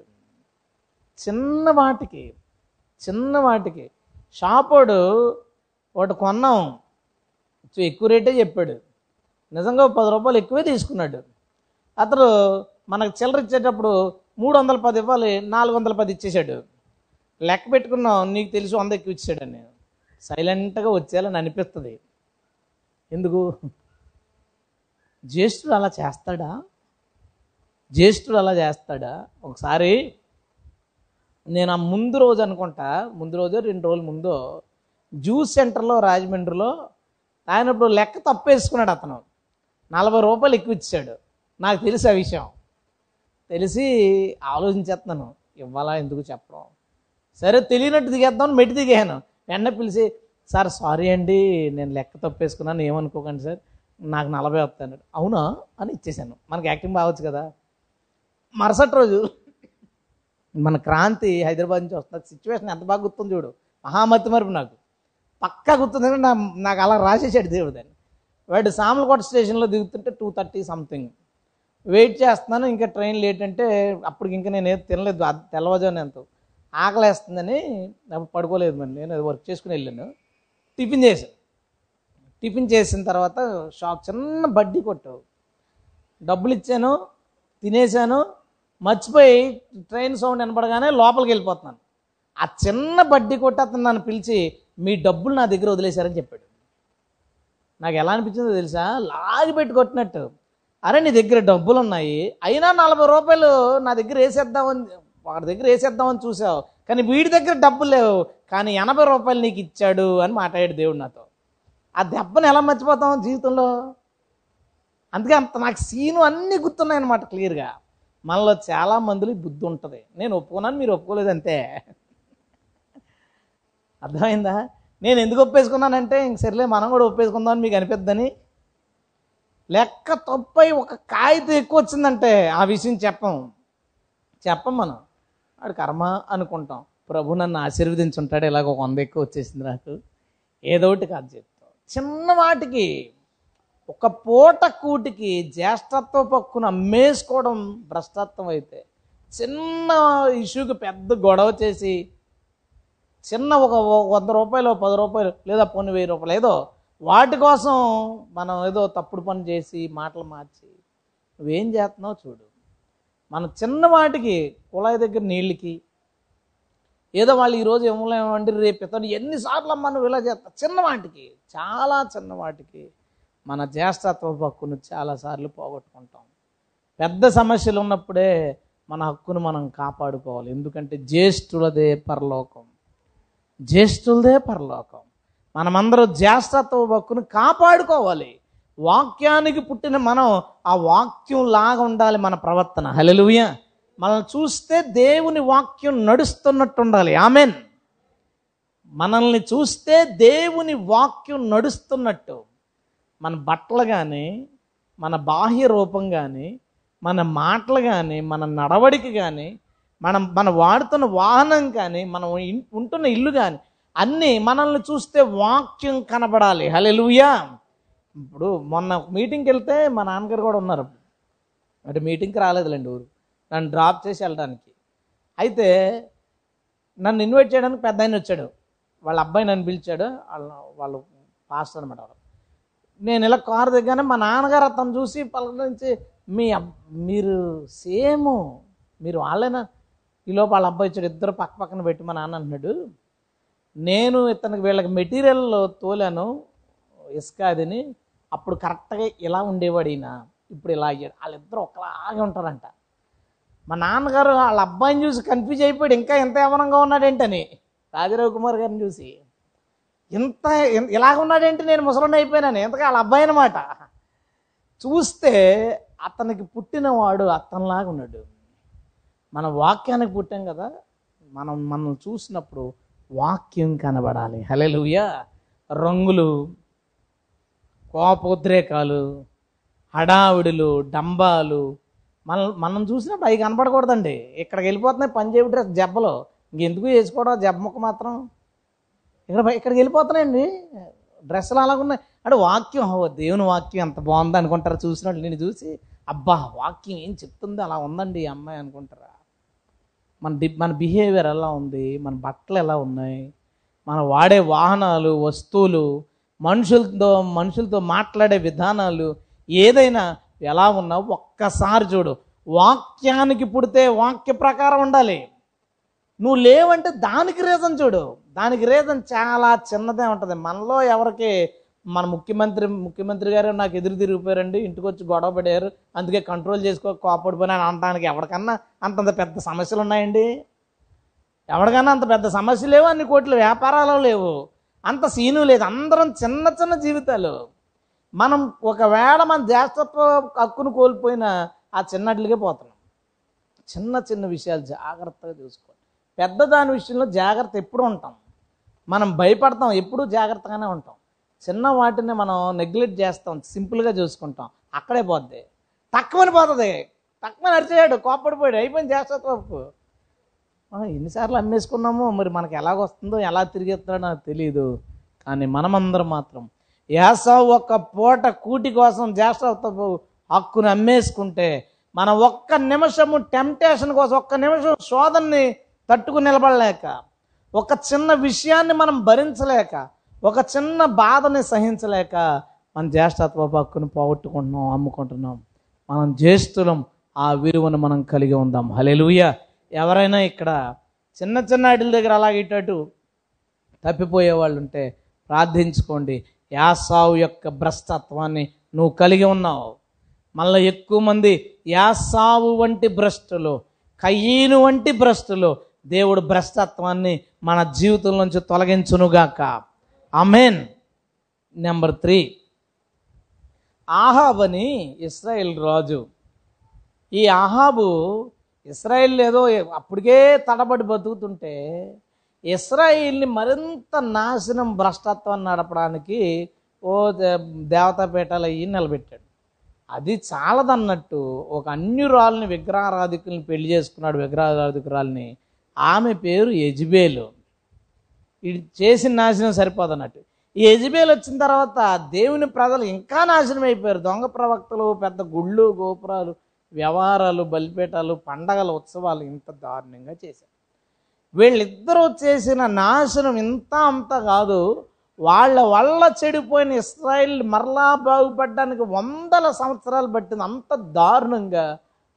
చిన్నవాటికి చిన్నవాటికి చిన్న షాపోడు ఒకటి కొన్నాం ఎక్కువ రేటే చెప్పాడు నిజంగా పది రూపాయలు ఎక్కువే తీసుకున్నాడు అతను మనకు చిల్లర ఇచ్చేటప్పుడు మూడు వందల పది ఇవ్వాలి నాలుగు వందల పది ఇచ్చేసాడు లెక్క పెట్టుకున్నాం నీకు తెలుసు వంద ఎక్కువ ఇచ్చాడని సైలెంట్గా వచ్చేయాలని అనిపిస్తుంది ఎందుకు జ్యేష్ఠుడు అలా చేస్తాడా జ్యేష్ఠుడు అలా చేస్తాడా ఒకసారి నేను ఆ ముందు రోజు అనుకుంటా ముందు రోజు రెండు రోజుల ముందు జ్యూస్ సెంటర్లో రాజమండ్రిలో ఆయన ఇప్పుడు లెక్క తప్పేసుకున్నాడు అతను నలభై రూపాయలు ఎక్కువ ఇచ్చాడు నాకు తెలిసి ఆ విషయం తెలిసి ఆలోచించేస్తాను ఇవ్వాలా ఎందుకు చెప్పడం సరే తెలియనట్టు దిగేద్దాం మెట్టి దిగాను వెన్న పిలిచి సార్ సారీ అండి నేను లెక్క తప్పేసుకున్నాను ఏమనుకోకండి సార్ నాకు నలభై అన్నాడు అవునా అని ఇచ్చేసాను మనకి యాక్టింగ్ బావచ్చు కదా మరుసటి రోజు మన క్రాంతి హైదరాబాద్ నుంచి వస్తుంది సిచ్యువేషన్ ఎంత బాగా గుర్తుంది చూడు మహామతి మరుపు నాకు పక్కా గుర్తుంది నా నాకు అలా రాసేసాడు దేవుడు దాన్ని వాడు సామలకోట స్టేషన్లో దిగుతుంటే టూ థర్టీ సంథింగ్ వెయిట్ చేస్తున్నాను ఇంకా ట్రైన్ లేట్ అంటే అప్పటికి ఇంకా నేను ఏది తినలేదు తెల్లవజాను ఎంతో ఆకలేస్తుందని అప్పుడు పడుకోలేదు మరి నేను వర్క్ చేసుకుని వెళ్ళాను టిఫిన్ చేశాను టిఫిన్ చేసిన తర్వాత షాక్ చిన్న బడ్డీ కొట్టు డబ్బులు ఇచ్చాను తినేశాను మర్చిపోయి ట్రైన్ సౌండ్ వినపడగానే లోపలికి వెళ్ళిపోతున్నాను ఆ చిన్న బడ్డీ కొట్టి అతను నన్ను పిలిచి మీ డబ్బులు నా దగ్గర వదిలేశారని చెప్పాడు నాకు ఎలా అనిపించిందో తెలుసా లాగి పెట్టి కొట్టినట్టు అరే నీ దగ్గర డబ్బులు ఉన్నాయి అయినా నలభై రూపాయలు నా దగ్గర వేసేద్దామని వాడి దగ్గర వేసేద్దామని చూసావు కానీ వీడి దగ్గర డబ్బులు లేవు కానీ ఎనభై రూపాయలు నీకు ఇచ్చాడు అని మాట్లాడాడు దేవుడు నాతో ఆ దెబ్బను ఎలా మర్చిపోతాం జీవితంలో అందుకే అంత నాకు సీను అన్నీ గుర్తున్నాయన్నమాట క్లియర్గా మనలో చాలా మందిలో బుద్ధి ఉంటుంది నేను ఒప్పుకున్నాను మీరు ఒప్పుకోలేదు అంతే అర్థమైందా నేను ఎందుకు ఒప్పేసుకున్నానంటే ఇంక సరేలే మనం కూడా ఒప్పేసుకుందామని మీకు అనిపిద్దని లెక్క తొప్పై ఒక కాగితం ఎక్కువ వచ్చిందంటే ఆ విషయం చెప్పం చెప్పం మనం వాడు కర్మ అనుకుంటాం ప్రభు నన్ను ఆశీర్వదించుంటాడు ఇలాగ ఒక వంద ఎక్కువ వచ్చేసింది నాకు ఏదో ఒకటి కాదు చెప్పి చిన్న వాటికి ఒక పూట కూటికి జ్యేష్ఠత్వ పక్కున అమ్మేసుకోవడం భ్రష్టత్వం అయితే చిన్న ఇష్యూకి పెద్ద గొడవ చేసి చిన్న ఒక వంద రూపాయలు పది రూపాయలు లేదా కొన్ని వెయ్యి రూపాయలు ఏదో వాటి కోసం మనం ఏదో తప్పుడు పని చేసి మాటలు మార్చి నువ్వేం చేస్తున్నావు చూడు మన చిన్న వాటికి కుళాయి దగ్గర నీళ్ళకి ఏదో వాళ్ళు ఈరోజు ఇవ్వలేమండి రేపు ఇతను ఎన్నిసార్లు అమ్మను ఇలా చేస్తా చిన్నవాటికి చాలా చిన్నవాటికి మన జ్యేష్ఠత్వ హక్కును చాలాసార్లు పోగొట్టుకుంటాం పెద్ద సమస్యలు ఉన్నప్పుడే మన హక్కును మనం కాపాడుకోవాలి ఎందుకంటే జ్యేష్ఠులదే పరలోకం జ్యేష్ఠులదే పరలోకం మనమందరం జ్యేష్ఠత్వ హక్కును కాపాడుకోవాలి వాక్యానికి పుట్టిన మనం ఆ వాక్యం లాగా ఉండాలి మన ప్రవర్తన హలలుయ మనల్ని చూస్తే దేవుని వాక్యం నడుస్తున్నట్టు ఉండాలి ఆమెన్ మనల్ని చూస్తే దేవుని వాక్యం నడుస్తున్నట్టు మన బట్టలు కానీ మన బాహ్య రూపం కానీ మన మాటలు కానీ మన నడవడిక కానీ మనం మనం వాడుతున్న వాహనం కానీ మనం ఉంటున్న ఇల్లు కానీ అన్నీ మనల్ని చూస్తే వాక్యం కనబడాలి హలెలుయా ఇప్పుడు మొన్న మీటింగ్కి వెళ్తే మా నాన్నగారు కూడా ఉన్నారు అంటే మీటింగ్కి రాలేదులేండి ఊరు నన్ను డ్రాప్ చేసి వెళ్ళడానికి అయితే నన్ను ఇన్వైట్ చేయడానికి పెద్ద ఆయన వచ్చాడు వాళ్ళ అబ్బాయి నన్ను పిలిచాడు వాళ్ళ వాళ్ళు పాస్టర్ అనమాట నేను ఇలా కారు దిగ్గానే మా నాన్నగారు అతను చూసి పలకరించి మీ మీరు సేమ్ మీరు వాళ్ళైనా ఈలోపు వాళ్ళ అబ్బాయి వచ్చాడు ఇద్దరు పక్క పక్కన పెట్టి మా నాన్న అన్నాడు నేను ఇతనికి వీళ్ళకి మెటీరియల్ తోలాను ఇసుక అదిని అప్పుడు కరెక్ట్గా ఇలా ఉండేవాడు ఈయన ఇప్పుడు ఇలా అయ్యాడు వాళ్ళిద్దరు ఒకలాగే ఉంటారంట మా నాన్నగారు వాళ్ళ అబ్బాయిని చూసి కన్ఫ్యూజ్ అయిపోయాడు ఇంకా ఇంత యవనంగా ఉన్నాడేంటని రాజరావు కుమార్ గారిని చూసి ఇంత ఇలాగ ఉన్నాడేంటి నేను ముసలండి అయిపోయినాను ఎంతగా వాళ్ళ అబ్బాయి అనమాట చూస్తే అతనికి పుట్టినవాడు అతనిలాగా ఉన్నాడు మన వాక్యానికి పుట్టాం కదా మనం మనం చూసినప్పుడు వాక్యం కనబడాలి హలెలుయ రంగులు కోపోద్రేకాలు హడావిడులు డంబాలు మన మనం చూసినప్పుడు అవి కనపడకూడదండి ఇక్కడికి వెళ్ళిపోతున్నాయి పంజాబీ డ్రెస్ జబ్బలు ఇంకెందుకు వేసుకోవడం జబ్బ ముక్క మాత్రం ఇక్కడ ఇక్కడికి వెళ్ళిపోతున్నాయండి డ్రెస్సులు అలాగున్నాయి అంటే వాక్యం దేవుని వాక్యం ఎంత బాగుంది అనుకుంటారు చూసినట్లు నేను చూసి అబ్బా వాక్యం ఏం చెప్తుంది అలా ఉందండి ఈ అమ్మాయి అనుకుంటారా మన మన బిహేవియర్ ఎలా ఉంది మన బట్టలు ఎలా ఉన్నాయి మనం వాడే వాహనాలు వస్తువులు మనుషులతో మనుషులతో మాట్లాడే విధానాలు ఏదైనా ఎలా ఉన్నావు ఒక్కసారి చూడు వాక్యానికి పుడితే వాక్య ప్రకారం ఉండాలి నువ్వు లేవంటే దానికి రీజన్ చూడు దానికి రీజన్ చాలా చిన్నదే ఉంటుంది మనలో ఎవరికి మన ముఖ్యమంత్రి ముఖ్యమంత్రి గారు నాకు ఎదురు తిరిగిపోయారండి ఇంటికి వచ్చి గొడవ పడారు అందుకే కంట్రోల్ చేసుకో కోపడిపోయినా అనడానికి ఎవరికన్నా అంతంత పెద్ద సమస్యలు ఉన్నాయండి ఎవరికన్నా అంత పెద్ద సమస్యలు లేవు అన్ని కోట్ల వ్యాపారాలు లేవు అంత సీను లేదు అందరం చిన్న చిన్న జీవితాలు మనం ఒకవేళ మన దేశపు హక్కును కోల్పోయిన ఆ చిన్నట్లుగా పోతున్నాం చిన్న చిన్న విషయాలు జాగ్రత్తగా చూసుకోవాలి దాని విషయంలో జాగ్రత్త ఎప్పుడు ఉంటాం మనం భయపడతాం ఎప్పుడూ జాగ్రత్తగానే ఉంటాం చిన్న వాటిని మనం నెగ్లెక్ట్ చేస్తాం సింపుల్గా చూసుకుంటాం అక్కడే పోద్ది తక్కువని పోతుంది తక్కువ నడిచేయాడు కోప్పడిపోయాడు అయిపోయింది చేస్తాడు మనం ఎన్నిసార్లు అమ్మేసుకున్నామో మరి మనకు ఎలాగొస్తుందో ఎలా తిరిగేస్తున్నాడో నాకు తెలియదు కానీ మనమందరం మాత్రం ఏసావు ఒక్క పూట కూటి కోసం జాస్త్రపు హక్కును అమ్మేసుకుంటే మనం ఒక్క నిమిషము టెంప్టేషన్ కోసం ఒక్క నిమిషం శోధనని తట్టుకు నిలబడలేక ఒక చిన్న విషయాన్ని మనం భరించలేక ఒక చిన్న బాధని సహించలేక మన జ్యేష్ఠత్వ హక్కును పోగొట్టుకుంటున్నాం అమ్ముకుంటున్నాం మనం జ్యేష్ఠులం ఆ విలువను మనం కలిగి ఉందాం హలెలుయ ఎవరైనా ఇక్కడ చిన్న చిన్న అడిల దగ్గర అలాగేటట్టు తప్పిపోయే వాళ్ళు ఉంటే ప్రార్థించుకోండి యాసావు యొక్క భ్రష్టత్వాన్ని నువ్వు కలిగి ఉన్నావు మళ్ళీ ఎక్కువ మంది యాసావు వంటి భ్రష్టులు కయ్యీను వంటి భ్రష్టులు దేవుడు భ్రష్టత్వాన్ని మన జీవితం నుంచి తొలగించునుగాక అమెన్ నెంబర్ త్రీ ఆహాబని ఇస్రాయేల్ రాజు ఈ ఆహాబు ఇస్రాయేల్ ఏదో అప్పటికే తడబడి బతుకుతుంటే ఇస్రాయిల్ని మరింత నాశనం భ్రష్టత్వం నడపడానికి ఓ దేవతాపీఠాలు అయ్యి నిలబెట్టాడు అది చాలదన్నట్టు ఒక అన్యురాల్ని విగ్రహారాధికుల్ని పెళ్లి చేసుకున్నాడు విగ్రహారాధికురాల్ని ఆమె పేరు యజ్బేలు ఇది చేసిన నాశనం సరిపోదన్నట్టు ఈ యజ్బేలు వచ్చిన తర్వాత దేవుని ప్రజలు ఇంకా నాశనం అయిపోయారు దొంగ ప్రవక్తలు పెద్ద గుళ్ళు గోపురాలు వ్యవహారాలు బలిపేటాలు పండగలు ఉత్సవాలు ఇంత దారుణంగా చేశారు వీళ్ళిద్దరూ చేసిన నాశనం ఇంత అంత కాదు వాళ్ళ వల్ల చెడిపోయిన ఇస్రాయిల్ మరలా బాగుపడడానికి వందల సంవత్సరాలు పట్టింది అంత దారుణంగా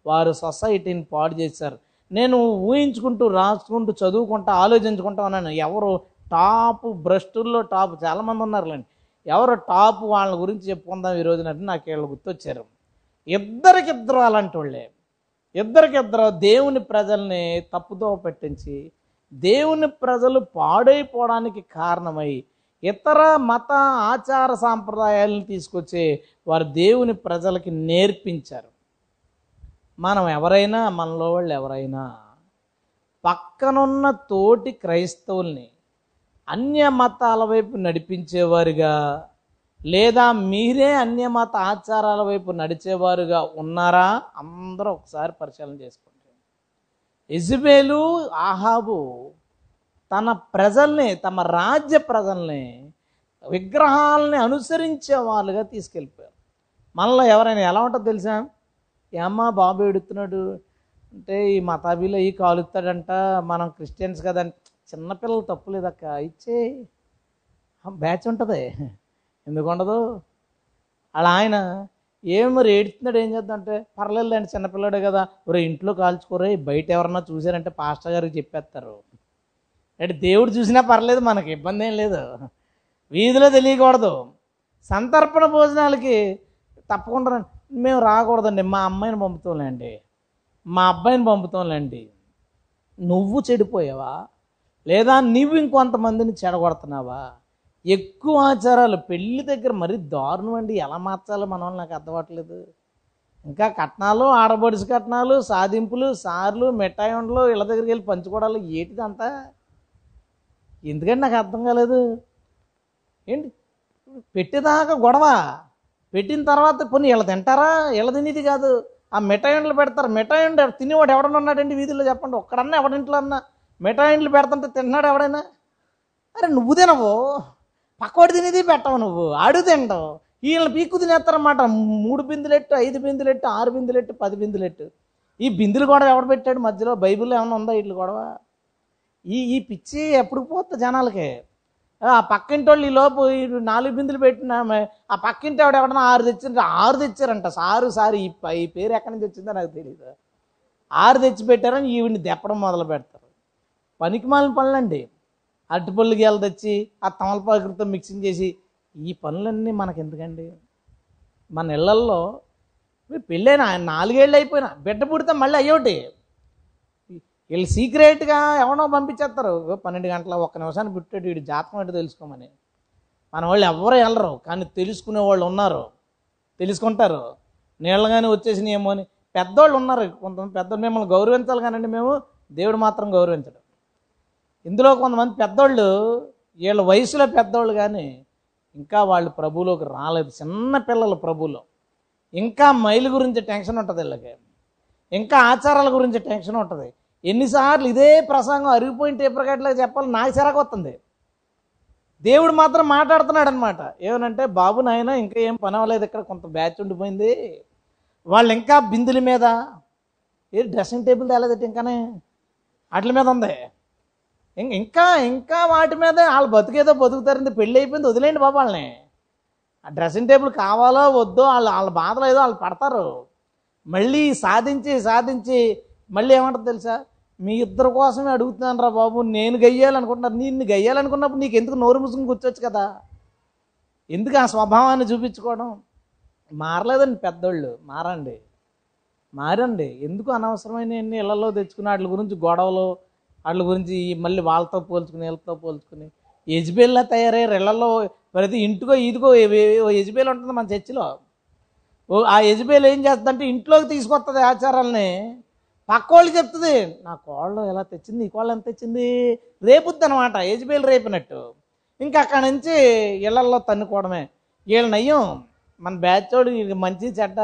వారు సొసైటీని పాడు చేశారు నేను ఊహించుకుంటూ రాసుకుంటూ చదువుకుంటా ఆలోచించుకుంటా ఉన్నాను ఎవరు టాప్ భ్రష్టుల్లో టాప్ చాలామంది ఉన్నారులేండి ఎవరు టాప్ వాళ్ళ గురించి చెప్పుకుందాం ఈ రోజునంటే నాకు వీళ్ళు గుర్తొచ్చారు ఇద్దరికిద్దరు అలాంటి వాళ్ళే ఇద్దరికిద్దరు దేవుని ప్రజల్ని తప్పుతో పట్టించి దేవుని ప్రజలు పాడైపోవడానికి కారణమై ఇతర మత ఆచార సాంప్రదాయాలను తీసుకొచ్చే వారు దేవుని ప్రజలకి నేర్పించారు మనం ఎవరైనా మనలో వాళ్ళు ఎవరైనా పక్కనున్న తోటి క్రైస్తవుల్ని అన్య మతాల వైపు నడిపించేవారుగా లేదా మీరే అన్య మత ఆచారాల వైపు నడిచేవారుగా ఉన్నారా అందరూ ఒకసారి పరిశీలన చేసుకోండి యజుబేలు ఆహాబు తన ప్రజల్ని తమ రాజ్య ప్రజల్ని విగ్రహాలని అనుసరించే వాళ్ళుగా తీసుకెళ్ళిపోయారు మనలో ఎవరైనా ఎలా ఉంటుందో తెలుసా ఏమ్మా బాబు ఎడుతున్నాడు అంటే ఈ మతాబీలో ఈ కాలుస్తాడంట మనం క్రిస్టియన్స్ కదంట చిన్నపిల్లలు తప్పు లేదక్క ఇచ్చే బ్యాచ్ ఉంటుంది ఎందుకు ఉండదు అలా ఆయన ఏం మరి ఏడుతున్నాడు ఏం చేద్దామంటే పర్లేదులేండి చిన్నపిల్లాడే కదా ఒరే ఇంట్లో కాల్చుకోరే బయట ఎవరన్నా చూశారంటే పాస్టర్ గారికి చెప్పేస్తారు అంటే దేవుడు చూసినా పర్లేదు మనకి ఇబ్బంది ఏం లేదు వీధిలో తెలియకూడదు సంతర్పణ భోజనాలకి తప్పకుండా మేము రాకూడదండి మా అమ్మాయిని పంపుతాంలేండి మా అబ్బాయిని పంపుతాంలేండి నువ్వు చెడిపోయావా లేదా నువ్వు ఇంకొంతమందిని చెడగొడుతున్నావా ఎక్కువ ఆచారాలు పెళ్లి దగ్గర మరీ దారుణం అండి ఎలా మార్చాలో మనం నాకు అర్థమవట్లేదు ఇంకా కట్నాలు ఆడబడుసు కట్నాలు సాధింపులు సార్లు మిఠాయి ఉండలు ఇళ్ళ దగ్గరికి వెళ్ళి పంచుకోవడాలు ఏటిదంతా ఎందుకంటే నాకు అర్థం కాలేదు ఏంటి పెట్టేదాకా గొడవ పెట్టిన తర్వాత కొన్ని ఇళ్ళ తింటారా ఇళ్ళ తినేది కాదు ఆ మిఠాయి మిఠాయిండ్లు పెడతారు మిఠాయి మిఠాయిండ్ తినేవాడు ఎవడన్నా ఉన్నాడండి వీధుల్లో చెప్పండి ఒక్కడన్నా ఎవడింట్లో అన్నా మిఠాయిండ్లు పెడతంటే తిన్నాడు ఎవడైనా అరే నువ్వు తినవు పక్కోడు తినేది పెట్టవు నువ్వు ఆడు తింటావు వీళ్ళని పీక్కు తినేస్తారన్నమాట మూడు బిందులెట్టు ఐదు బిందులెట్టు ఆరు బిందులెట్టు పది బిందులెట్టు ఈ బిందులు గొడవ ఎవడు పెట్టాడు మధ్యలో బైబిల్లో ఏమైనా ఉందా వీళ్ళు గొడవ ఈ ఈ పిచ్చి ఎప్పుడు పోతుంది జనాలకి ఆ పక్కింటి వాళ్ళు ఈ లోపు నాలుగు బిందులు పెట్టిన ఆ పక్కింటి ఆవిడ ఎవడన్నా ఆరు తెచ్చిండ్రు ఆరు తెచ్చారంట సారు సారు ఈ ఈ పేరు ఎక్కడి నుంచి వచ్చిందో నాకు తెలియదు ఆరు తెచ్చి పెట్టారని ఈవిడిని దెప్పడం మొదలు పెడతారు పనికి మాలిన పనులండి అరటిపళ్ళు గేలు తెచ్చి ఆ తమలపాకులతో మిక్సింగ్ చేసి ఈ పనులన్నీ మనకి ఎందుకండి మన ఇళ్లల్లో పెళ్ళైన నాలుగేళ్ళు అయిపోయినా బిడ్డ పుడితే మళ్ళీ అయ్యోటి వీళ్ళు సీక్రెట్గా ఎవరో పంపించేస్తారు పన్నెండు గంటల ఒక్క నిమిషాన్ని పుట్టాడు వీడి జాతకం ఏంటో తెలుసుకోమని మన వాళ్ళు ఎవరు వెళ్ళరు కానీ తెలుసుకునే వాళ్ళు ఉన్నారు తెలుసుకుంటారు నీళ్ళగానే వచ్చేసినాయేమో అని పెద్దవాళ్ళు ఉన్నారు కొంతమంది పెద్ద మిమ్మల్ని గౌరవించాలి కానండి మేము దేవుడు మాత్రం గౌరవించడు ఇందులో కొంతమంది పెద్దోళ్ళు వీళ్ళ వయసులో పెద్దోళ్ళు కానీ ఇంకా వాళ్ళు ప్రభులోకి రాలేదు చిన్న పిల్లలు ప్రభులో ఇంకా మైలు గురించి టెన్షన్ ఉంటుంది వీళ్ళకి ఇంకా ఆచారాల గురించి టెన్షన్ ఉంటుంది ఎన్నిసార్లు ఇదే ప్రసంగం అరిగిపోయిన టేపర్గట్లాగా చెప్పాలి నాకు చిరాకు వస్తుంది దేవుడు మాత్రం మాట్లాడుతున్నాడు అనమాట ఏమనంటే బాబు నాయన ఇంకా ఏం పని అవ్వలేదు ఇక్కడ కొంత బ్యాచ్ ఉండిపోయింది వాళ్ళు ఇంకా బిందుల మీద ఏ డ్రెస్సింగ్ టేబుల్ తేలేదట ఇంకానే అట్ల మీద ఉంది ఇంకా ఇంకా వాటి మీద వాళ్ళు బతుకేదో బతుకుతారండి పెళ్ళి అయిపోయింది వదిలేండి బాబు వాళ్ళని ఆ డ్రెస్సింగ్ టేబుల్ కావాలో వద్దో వాళ్ళు వాళ్ళ బాధలు ఏదో వాళ్ళు పడతారు మళ్ళీ సాధించి సాధించి మళ్ళీ ఏమంటారు తెలుసా మీ ఇద్దరు కోసమే అడుగుతున్నాను రా బాబు నేను గయ్యాలనుకుంటున్నారు నిన్ను గయ్యాలనుకున్నప్పుడు నీకు ఎందుకు నోరు ముసుకుని కూర్చోవచ్చు కదా ఎందుకు ఆ స్వభావాన్ని చూపించుకోవడం మారలేదండి పెద్దోళ్ళు మారండి మారండి ఎందుకు అనవసరమైన ఇళ్లలో తెచ్చుకున్న వాటి గురించి గొడవలు వాళ్ళ గురించి మళ్ళీ వాళ్ళతో పోల్చుకుని వీళ్ళతో పోల్చుకుని యజ్బేల్లా తయారయ్యారు ఇళ్లలో ప్రతి ఇంటికో ఇదిగో యజ్బేల్ ఉంటుంది మన చర్చిలో ఆ యజ్బేల్ ఏం చేస్తుందంటే ఇంట్లోకి తీసుకొస్తుంది ఆచారాలని పక్క వాళ్ళు చెప్తుంది నా కోళ్ళు ఎలా తెచ్చింది ఈ కోళ్ళు ఎంత తెచ్చింది రేపుద్ది అనమాట యజ్బేల్ రేపినట్టు ఇంకా అక్కడి నుంచి ఇళ్లలో తన్నుకోవడమే వీళ్ళ నయం మన బ్యాచోడు మంచి చెడ్డ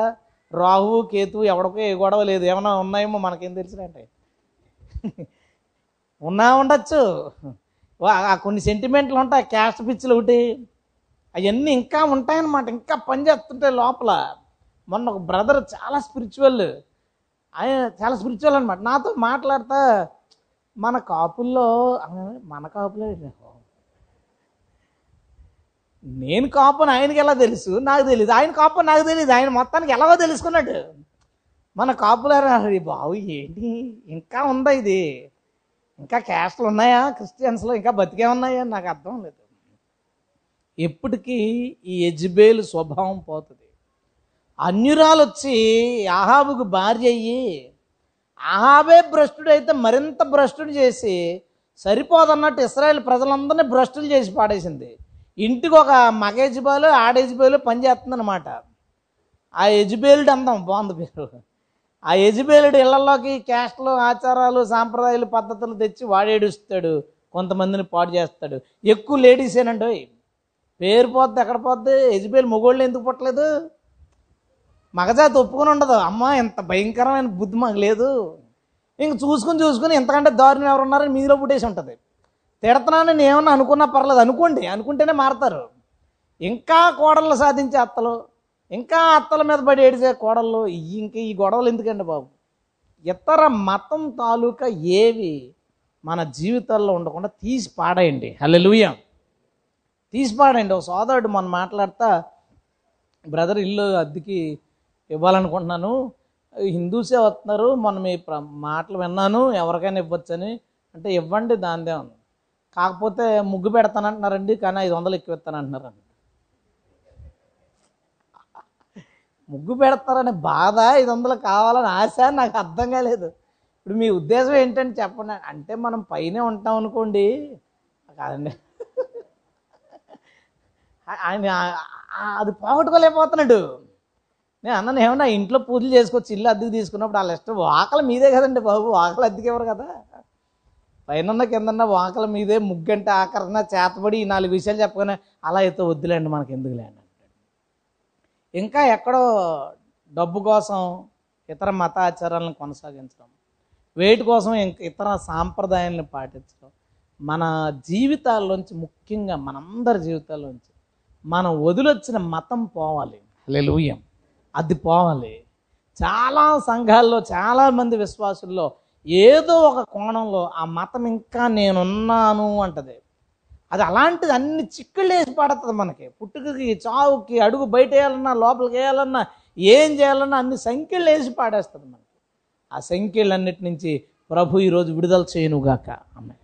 రాహు కేతు ఎవడికో ఏ గొడవ లేదు ఏమైనా ఉన్నాయేమో మనకేం తెలిసినంటే ఉన్నా ఉండొచ్చు కొన్ని సెంటిమెంట్లు ఉంటాయి క్యాస్ట్ పిచ్చులు ఒకటి అవన్నీ ఇంకా ఉంటాయన్నమాట ఇంకా పనిచేస్తుంటాయి లోపల మొన్న ఒక బ్రదర్ చాలా స్పిరిచువల్ ఆయన చాలా స్పిరిచువల్ అనమాట నాతో మాట్లాడతా మన కాపుల్లో మన కాపులో నేను కాపు ఆయనకి ఎలా తెలుసు నాకు తెలియదు ఆయన కాపు నాకు తెలియదు ఆయన మొత్తానికి ఎలాగో తెలుసుకున్నాడు మన కాపులారా బాబు ఏంటి ఇంకా ఉందా ఇది ఇంకా క్యాస్ట్లు ఉన్నాయా క్రిస్టియన్స్లో ఇంకా బతికే ఉన్నాయా నాకు అర్థం లేదు ఎప్పటికీ ఈ యజ్బేలు స్వభావం పోతుంది అన్యురాలు వచ్చి ఆహాబుకు భార్య అయ్యి ఆహాబే అయితే మరింత భ్రష్టుడు చేసి సరిపోదన్నట్టు ఇస్రాయల్ ప్రజలందరినీ భ్రష్టులు చేసి పాడేసింది ఇంటికి ఒక మగ యజ్బేలు ఆడ యజ్బేలు పనిచేస్తుందన్నమాట ఆ యజ్బేలుడు అందం బాగుంది పేరు ఆ యజమేలుడు ఇళ్లలోకి క్యాస్ట్లు ఆచారాలు సాంప్రదాయాలు పద్ధతులు తెచ్చి వాడేడుస్తాడు కొంతమందిని పాడు చేస్తాడు ఎక్కువ లేడీస్ ఏనండి పేరు పోద్ది ఎక్కడ పోద్ది యజుబేలు మొగోళ్ళు ఎందుకు పుట్టలేదు మగజాతి ఒప్పుకొని ఉండదు అమ్మ ఇంత భయంకరమైన బుద్ధి మాకు లేదు ఇంక చూసుకుని చూసుకుని ఇంతకంటే దారుణం ఎవరున్నారని మీలో పుట్టేసి ఉంటుంది తిడతానని ఏమన్నా అనుకున్నా పర్లేదు అనుకోండి అనుకుంటేనే మారతారు ఇంకా కోడళ్ళు సాధించే అత్తలు ఇంకా అత్తల మీద పడి ఏడిసే కోడళ్ళు ఇంక ఈ గొడవలు ఎందుకండి బాబు ఇతర మతం తాలూకా ఏవి మన జీవితాల్లో ఉండకుండా తీసి పాడేయండి లూయ తీసి పాడేయండి ఒక సోదరుడు మనం మాట్లాడతా బ్రదర్ ఇల్లు అద్దెకి ఇవ్వాలనుకుంటున్నాను హిందూసే వస్తున్నారు మనం ఈ మాటలు విన్నాను ఎవరికైనా ఇవ్వచ్చని అంటే ఇవ్వండి దానిదే కాకపోతే ముగ్గు పెడతానంటున్నారండి కానీ ఐదు వందలు ఎక్కువ ఇస్తానంటున్నారండి ముగ్గు పెడతారనే బాధ ఐదు వందలు కావాలని ఆశ నాకు అర్థం కాలేదు ఇప్పుడు మీ ఉద్దేశం ఏంటని చెప్పండి అంటే మనం పైనే ఉంటాం అనుకోండి కాదండి ఆయన అది పోగొట్టుకోలేకపోతున్నాడు నేను అన్న ఏమన్నా ఇంట్లో పూజలు చేసుకోవచ్చు ఇల్లు అద్దెకు తీసుకున్నప్పుడు వాళ్ళ ఇష్టం వాకలు మీదే కదండి బాబు వాకలు ఇవ్వరు కదా పైన కిందన్న వాకల మీదే ముగ్గంటే ఆకరణ చేతబడి ఈ నాలుగు విషయాలు చెప్పగానే అలా అయితే వద్దులేండి మనకి ఎందుకులేండి ఇంకా ఎక్కడో డబ్బు కోసం ఇతర మత ఆచారాలను కొనసాగించడం వేటి కోసం ఇతర సాంప్రదాయాలను పాటించడం మన జీవితాల్లోంచి ముఖ్యంగా మనందరి జీవితాల్లోంచి మనం వదిలొచ్చిన మతం పోవాలి లూయం అది పోవాలి చాలా సంఘాల్లో చాలామంది విశ్వాసుల్లో ఏదో ఒక కోణంలో ఆ మతం ఇంకా నేనున్నాను అంటది అది అలాంటిది అన్ని చిక్కులు వేసి పడుతుంది మనకి పుట్టుకకి చావుకి అడుగు బయట వేయాలన్నా లోపలికి వేయాలన్నా ఏం చేయాలన్నా అన్ని సంఖ్యలు వేసి పాడేస్తుంది మనకి ఆ సంఖ్యలన్నిటి నుంచి ప్రభు ఈరోజు విడుదల చేయనుగాక ఆమె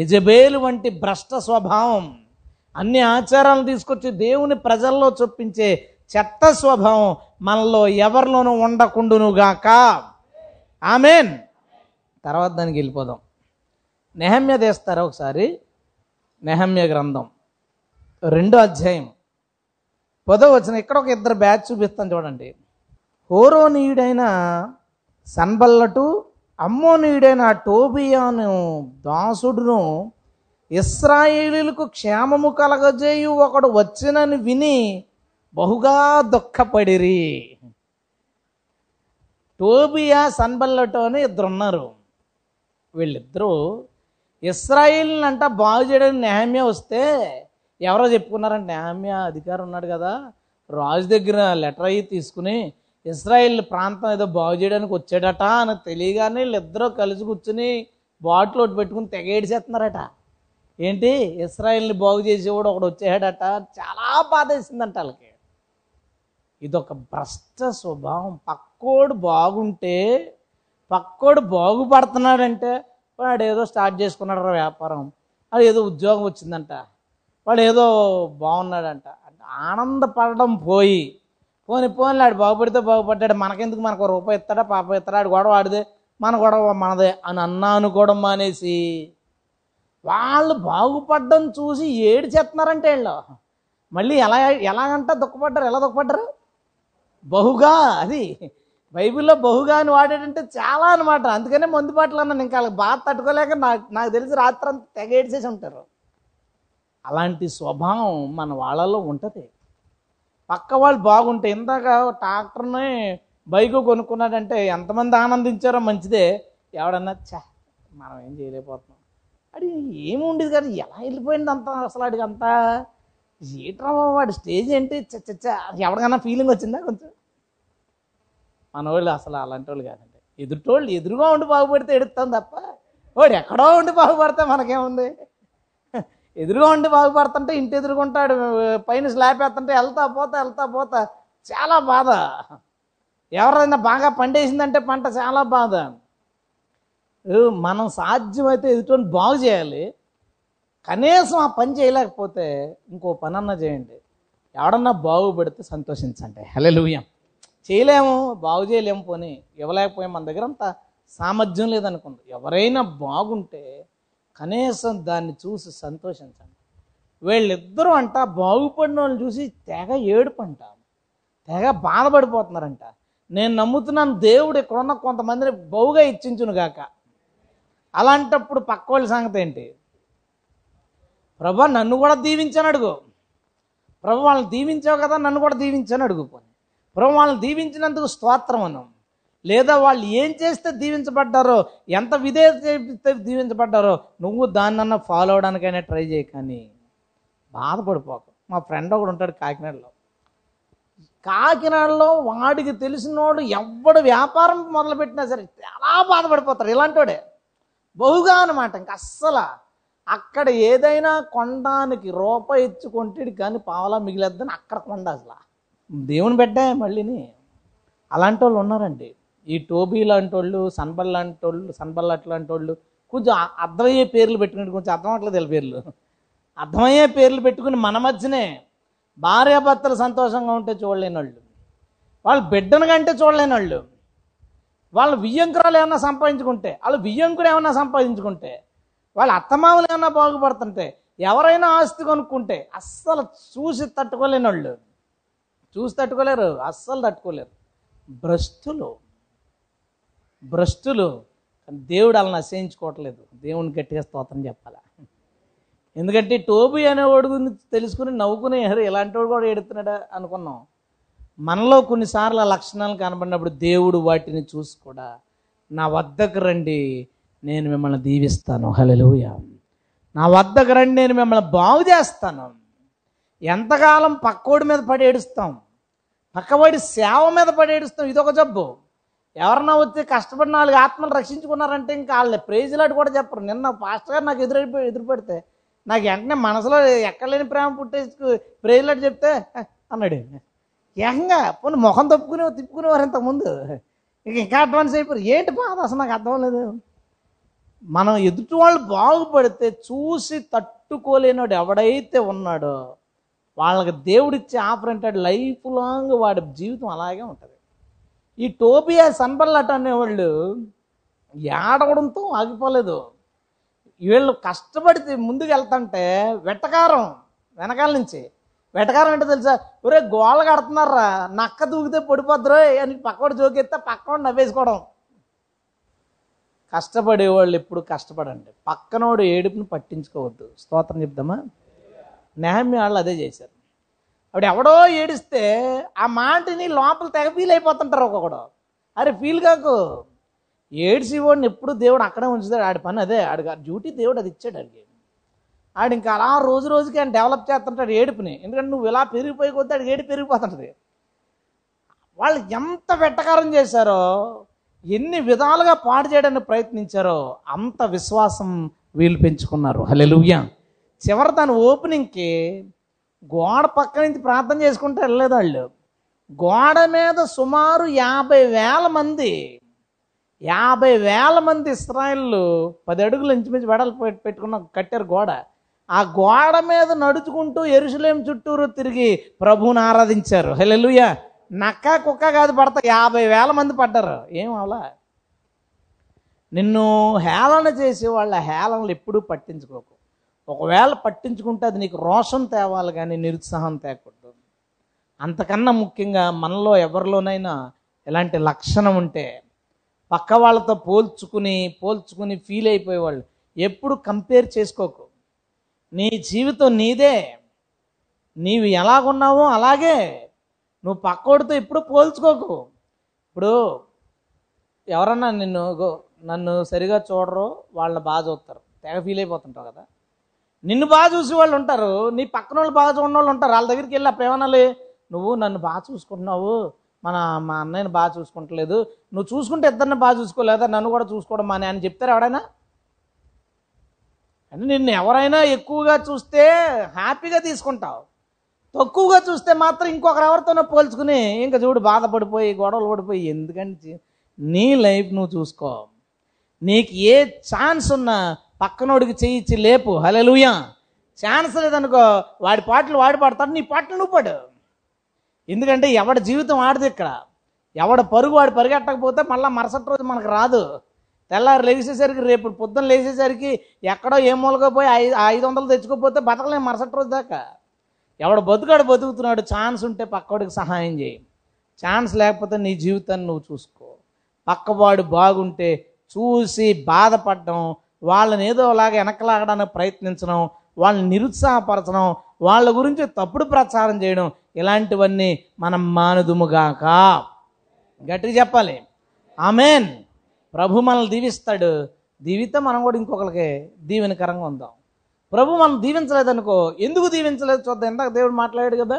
యజబేలు వంటి భ్రష్ట స్వభావం అన్ని ఆచారాలు తీసుకొచ్చి దేవుని ప్రజల్లో చొప్పించే చెత్త స్వభావం మనలో ఎవరిలోనూ ఉండకుండునుగాక ఆమెన్ తర్వాత దానికి వెళ్ళిపోదాం నెహమ్య తీస్తారా ఒకసారి నెహమ్య గ్రంథం రెండో అధ్యాయం పదో వచ్చిన ఇక్కడ ఒక ఇద్దరు బ్యాచ్ చూపిస్తాను చూడండి హోరోనీయుడైన సన్బల్లటు అమ్మోనీయుడైన టోబియాను దాసుడును ఇస్రాయేలీలకు క్షేమము కలగజేయు ఒకడు వచ్చినని విని బహుగా దుఃఖపడిరి టోబియా సన్బల్లటు అని ఇద్దరున్నారు వీళ్ళిద్దరూ ఇస్రాయిల్ని అంట బాగు చేయడానికి నేహమ్య వస్తే ఎవరో చెప్పుకున్నారంటే నేహమ్య అధికారం ఉన్నాడు కదా రాజు దగ్గర లెటర్ అయ్యి తీసుకుని ఇస్రాయిల్ ప్రాంతం ఏదో బాగు చేయడానికి వచ్చాడట అని తెలియగానే వీళ్ళిద్దరూ కలిసి కూర్చుని బాటిల్ ఒకటి పెట్టుకుని తెగేడిసేస్తున్నారట ఏంటి ఇస్రాయిల్ని బాగు చేసేవాడు ఒకడు వచ్చేసాడట చాలా బాధ వేసిందంట వాళ్ళకి ఇదొక భ్రష్ట స్వభావం పక్కోడు బాగుంటే పక్కోడు బాగుపడుతున్నాడంటే వాడు ఏదో స్టార్ట్ చేసుకున్నాడు వ్యాపారం అది ఏదో ఉద్యోగం వచ్చిందంట వాడు ఏదో బాగున్నాడంట ఆనందపడడం పోయి పోని పోని వాడు బాగుపడితే బాగుపడ్డాడు మనకెందుకు మనకు రూపాయి ఇస్తాడా పాప ఇస్తాడా వాడు గొడవ వాడిదే మన గొడవ మనదే అని అన్నా అనుకోవడం మానేసి వాళ్ళు బాగుపడ్డం చూసి ఏడు చేస్తున్నారంటే వీళ్ళు మళ్ళీ ఎలా ఎలాగంట దుఃఖపడ్డారు ఎలా దుఃఖపడ్డారు బహుగా అది బైబిల్లో బహుగాని వాడేటంటే చాలా అనమాట అందుకనే మందు పాటలు అన్నాను ఇంకా వాళ్ళకి బాధ తట్టుకోలేక నాకు నాకు తెలిసి రాత్రి అంతా తెగ ఏడ్చేసి ఉంటారు అలాంటి స్వభావం మన వాళ్ళలో ఉంటుంది పక్క వాళ్ళు బాగుంటే ఇందాక ట్రాక్టర్ని బైక్ కొనుక్కున్నాడంటే ఎంతమంది ఆనందించారో మంచిదే ఎవడన్నా చా మనం ఏం చేయలేకపోతున్నాం అడి ఏమి ఉండేది కానీ ఎలా వెళ్ళిపోయింది అంత అసలు అడిగి అంతా ఏట్రా వాడు స్టేజ్ ఏంటి చచ్చ ఎవరికన్నా ఫీలింగ్ వచ్చిందా కొంచెం మన వాళ్ళు అసలు అలాంటి వాళ్ళు కాదండి ఎదుటోళ్ళు ఎదురుగా ఉండి బాగుపడితే ఎడుతాం తప్ప వాడు ఎక్కడో ఉండి బాగుపడితే మనకేముంది ఎదురుగా ఉండి బాగుపడుతుంటే ఇంటి ఎదురుకుంటాడు పైన స్లాబ్ వేస్తుంటే వెళ్తా పోతా వెళ్తా పోతా చాలా బాధ ఎవరైనా బాగా పండేసిందంటే పంట చాలా బాధ మనం సాధ్యమైతే ఎదుటోని బాగు చేయాలి కనీసం ఆ పని చేయలేకపోతే ఇంకో పని చేయండి ఎవడన్నా బాగుపడితే సంతోషించండి హలో లూయం చేయలేము బాగు చేయలేము పోనీ ఇవ్వలేకపోయాం మన దగ్గర అంత సామర్థ్యం లేదనుకుంది ఎవరైనా బాగుంటే కనీసం దాన్ని చూసి సంతోషించండి వీళ్ళిద్దరూ అంట బాగుపడిన వాళ్ళని చూసి తెగ ఏడుపంట తెగ బాధపడిపోతున్నారంట నేను నమ్ముతున్నాను దేవుడు ఇక్కడున్న కొంతమందిని బౌగా ఇచ్చించును గాక అలాంటప్పుడు పక్క వాళ్ళ సంగతి ఏంటి ప్రభా నన్ను కూడా దీవించని అడుగు ప్రభు వాళ్ళని దీవించావు కదా నన్ను కూడా దీవించని అడుగుపోను ప్రభు వాళ్ళని దీవించినందుకు స్తోత్రం అన్నాం లేదా వాళ్ళు ఏం చేస్తే దీవించబడ్డారో ఎంత విధేయత చేస్తే దీవించబడ్డారో నువ్వు దాన్నన్నా ఫాలో అవడానికైనా ట్రై చేయ కానీ బాధపడిపోక మా ఫ్రెండ్ ఒకడు ఉంటాడు కాకినాడలో కాకినాడలో వాడికి తెలిసినోడు ఎవడు వ్యాపారం మొదలుపెట్టినా సరే చాలా బాధపడిపోతారు ఇలాంటోడే బహుగా అనమాట ఇంక అస్సలు అక్కడ ఏదైనా కొండానికి రూపాయి ఇచ్చి కానీ పావలా మిగిలేద్దని అక్కడ కొండ అసలు దేవుని బిడ్డే మళ్ళీని అలాంటి వాళ్ళు ఉన్నారండి ఈ టోబీ లాంటి వాళ్ళు సన్బల్ లాంటి వాళ్ళు సన్బల్ అట్లాంటి వాళ్ళు కొంచెం అర్థమయ్యే పేర్లు పెట్టుకుని కొంచెం అర్థం అవట్లేదు పేర్లు అర్థమయ్యే పేర్లు పెట్టుకుని మన మధ్యనే భార్యాభర్తలు సంతోషంగా ఉంటే చూడలేని వాళ్ళు వాళ్ళు బిడ్డను కంటే చూడలేని వాళ్ళు వాళ్ళు వియ్యంకురాలు ఏమన్నా సంపాదించుకుంటే వాళ్ళు వియ్యంకుడు ఏమన్నా సంపాదించుకుంటే వాళ్ళు అత్తమామలు ఏమన్నా బాగుపడుతుంటే ఎవరైనా ఆస్తి కొనుక్కుంటే అస్సలు చూసి తట్టుకోలేని వాళ్ళు చూసి తట్టుకోలేరు అస్సలు తట్టుకోలేరు భ్రష్టులు భ్రష్టులు కానీ దేవుడు అలా నశయించుకోవట్లేదు దేవుని గట్టిగా స్తోత్రం చెప్పాలా ఎందుకంటే టోబీ అనేవాడు గురించి తెలుసుకుని నవ్వుకుని ఇలాంటి వాడు కూడా ఎడుతున్నాడా అనుకున్నాం మనలో కొన్నిసార్లు ఆ లక్షణాలు కనబడినప్పుడు దేవుడు వాటిని చూసి కూడా నా వద్దకు రండి నేను మిమ్మల్ని దీవిస్తాను హలలుయ నా వద్దకు రండి నేను మిమ్మల్ని బాగు చేస్తాను ఎంతకాలం పక్కోడి మీద పడి ఏడుస్తాం పక్కవాడి సేవ మీద పడి ఏడుస్తాం ఇదొక జబ్బు ఎవరన్నా వచ్చి కష్టపడి నాలుగు ఆత్మలు రక్షించుకున్నారంటే ఇంకా వాళ్ళని ప్రేజులాంటి కూడా చెప్పరు నిన్న పాస్టర్ గారు నాకు ఎదురు ఎదురు పెడితే నాకు వెంటనే మనసులో ఎక్కడలేని ప్రేమ పుట్టేసి ప్రేజులాంటి చెప్తే అన్నాడు ఏకంగా పోనీ ముఖం తప్పుకునేవారు తిప్పుకునేవారు ఇంతకుముందు ఇక ఇంకా అడ్వాన్స్ అయిపోయారు ఏంటి బాధ అసలు నాకు అర్థం లేదు మనం ఎదుటి వాళ్ళు బాగుపడితే చూసి తట్టుకోలేనోడు ఎవడైతే ఉన్నాడో వాళ్ళకి దేవుడిచ్చే ఆఫర్ అంటే లైఫ్ లాంగ్ వాడి జీవితం అలాగే ఉంటుంది ఈ టోపియా సన్బర్లట్ అనేవాళ్ళు ఏడవడంతో ఆగిపోలేదు వీళ్ళు కష్టపడితే ముందుకు వెళ్తుంటే వెటకారం వెనకాల నుంచి వెటకారం అంటే తెలుసా ఒరే గోళ కడుతున్నారా నక్క దూకితే పడిపోద్దరు అని పక్కవాడు జోకేస్తే పక్కవాడు నవ్వేసుకోవడం కష్టపడేవాళ్ళు ఎప్పుడు కష్టపడండి పక్కనోడు ఏడుపుని పట్టించుకోవద్దు స్తోత్రం చెప్దామా నెహమ్మి వాళ్ళు అదే చేశారు ఆవిడ ఎవడో ఏడిస్తే ఆ మాటని లోపల తెగ ఫీల్ అయిపోతుంటారు ఒక్కొక్కడు అరే ఫీల్ కాకు ఏడిసి వాడిని ఎప్పుడు దేవుడు అక్కడే ఉంచుతాడు ఆడి పని అదే ఆడి డ్యూటీ దేవుడు అది ఇచ్చాడు ఆడికి ఆడు ఇంకా అలా రోజు రోజుకి ఆయన డెవలప్ చేస్తుంటాడు ఏడుపుని ఎందుకంటే నువ్వు ఇలా పెరిగిపోయి కొద్ది ఆడికి ఏడు పెరిగిపోతుంటుంది వాళ్ళు ఎంత వెట్టకారం చేశారో ఎన్ని విధాలుగా పాడు చేయడానికి ప్రయత్నించారో అంత విశ్వాసం వీళ్ళు పెంచుకున్నారు హలెలుయ్యా చివరి తన ఓపెనింగ్కి గోడ పక్క నుంచి ప్రార్థన చేసుకుంటూ వెళ్ళలేదు వాళ్ళు గోడ మీద సుమారు యాభై వేల మంది యాభై వేల మంది ఇస్రాయిల్లు పది అడుగులు మించి వెడలు పెట్టుకున్న కట్టారు గోడ ఆ గోడ మీద నడుచుకుంటూ ఎరుసలేం చుట్టూరు తిరిగి ప్రభువుని ఆరాధించారు హెలెలుయ నక్క కుక్క కాదు పడతా యాభై వేల మంది పడ్డారు ఏం అలా నిన్ను హేళన చేసి వాళ్ళ హేళనలు ఎప్పుడూ పట్టించుకోకు ఒకవేళ పట్టించుకుంటే అది నీకు రోషం తేవాలి కానీ నిరుత్సాహం తేకూడదు అంతకన్నా ముఖ్యంగా మనలో ఎవరిలోనైనా ఇలాంటి లక్షణం ఉంటే పక్క వాళ్ళతో పోల్చుకుని పోల్చుకుని ఫీల్ అయిపోయేవాళ్ళు ఎప్పుడు కంపేర్ చేసుకోకు నీ జీవితం నీదే నీవు ఎలాగున్నావో అలాగే నువ్వు పక్కోడితో ఎప్పుడు పోల్చుకోకు ఇప్పుడు ఎవరన్నా నిన్ను నన్ను సరిగా చూడరు వాళ్ళు బాగా చూస్తారు తెగ ఫీల్ అయిపోతుంటావు కదా నిన్ను బాగా చూసే వాళ్ళు ఉంటారు నీ పక్కన వాళ్ళు బాగా చూడని వాళ్ళు ఉంటారు వాళ్ళ దగ్గరికి వెళ్ళి అప్పుడు నువ్వు నన్ను బాగా చూసుకుంటున్నావు మన మా అన్నయ్యని బాగా చూసుకుంటలేదు నువ్వు చూసుకుంటే ఇద్దరిని బాగా చూసుకోలేదా నన్ను కూడా చూసుకోవడం మా అని చెప్తారు ఎవడైనా అంటే నిన్ను ఎవరైనా ఎక్కువగా చూస్తే హ్యాపీగా తీసుకుంటావు తక్కువగా చూస్తే మాత్రం ఇంకొకరు ఎవరితోనో పోల్చుకుని ఇంకా చూడు బాధపడిపోయి గొడవలు పడిపోయి ఎందుకంటే నీ లైఫ్ నువ్వు చూసుకో నీకు ఏ ఛాన్స్ ఉన్నా పక్కనోడికి చేయించి లేపు హలలుయా ఛాన్స్ లేదనుకో వాడి పాటలు వాడి పాడతాడు నీ పాటలు నువ్వు పాడు ఎందుకంటే ఎవడ జీవితం ఆడదు ఇక్కడ ఎవడ పరుగు వాడు పరిగెట్టకపోతే మళ్ళీ మరుసటి రోజు మనకు రాదు తెల్లారు లేచేసరికి రేపు పొద్దున లేచేసరికి ఎక్కడో ఏ మూలగా పోయి ఐదు ఐదు వందలు తెచ్చుకోపోతే బతకలేం మరుసటి రోజు దాకా ఎవడు బతుకాడు బతుకుతున్నాడు ఛాన్స్ ఉంటే పక్కవాడికి సహాయం చేయి ఛాన్స్ లేకపోతే నీ జీవితాన్ని నువ్వు చూసుకో పక్కవాడు బాగుంటే చూసి బాధపడడం వాళ్ళని ఏదో అలాగ వెనకలాగడానికి ప్రయత్నించడం వాళ్ళని నిరుత్సాహపరచడం వాళ్ళ గురించి తప్పుడు ప్రచారం చేయడం ఇలాంటివన్నీ మనం మానదుముగాక గట్టి చెప్పాలి ఆమెన్ ప్రభు మనల్ని దీవిస్తాడు దీవితే మనం కూడా ఇంకొకరికి దీవెనకరంగా ఉందాం ప్రభు మనం దీవించలేదనుకో ఎందుకు దీవించలేదు చూద్దాం ఇందాక దేవుడు మాట్లాడాడు కదా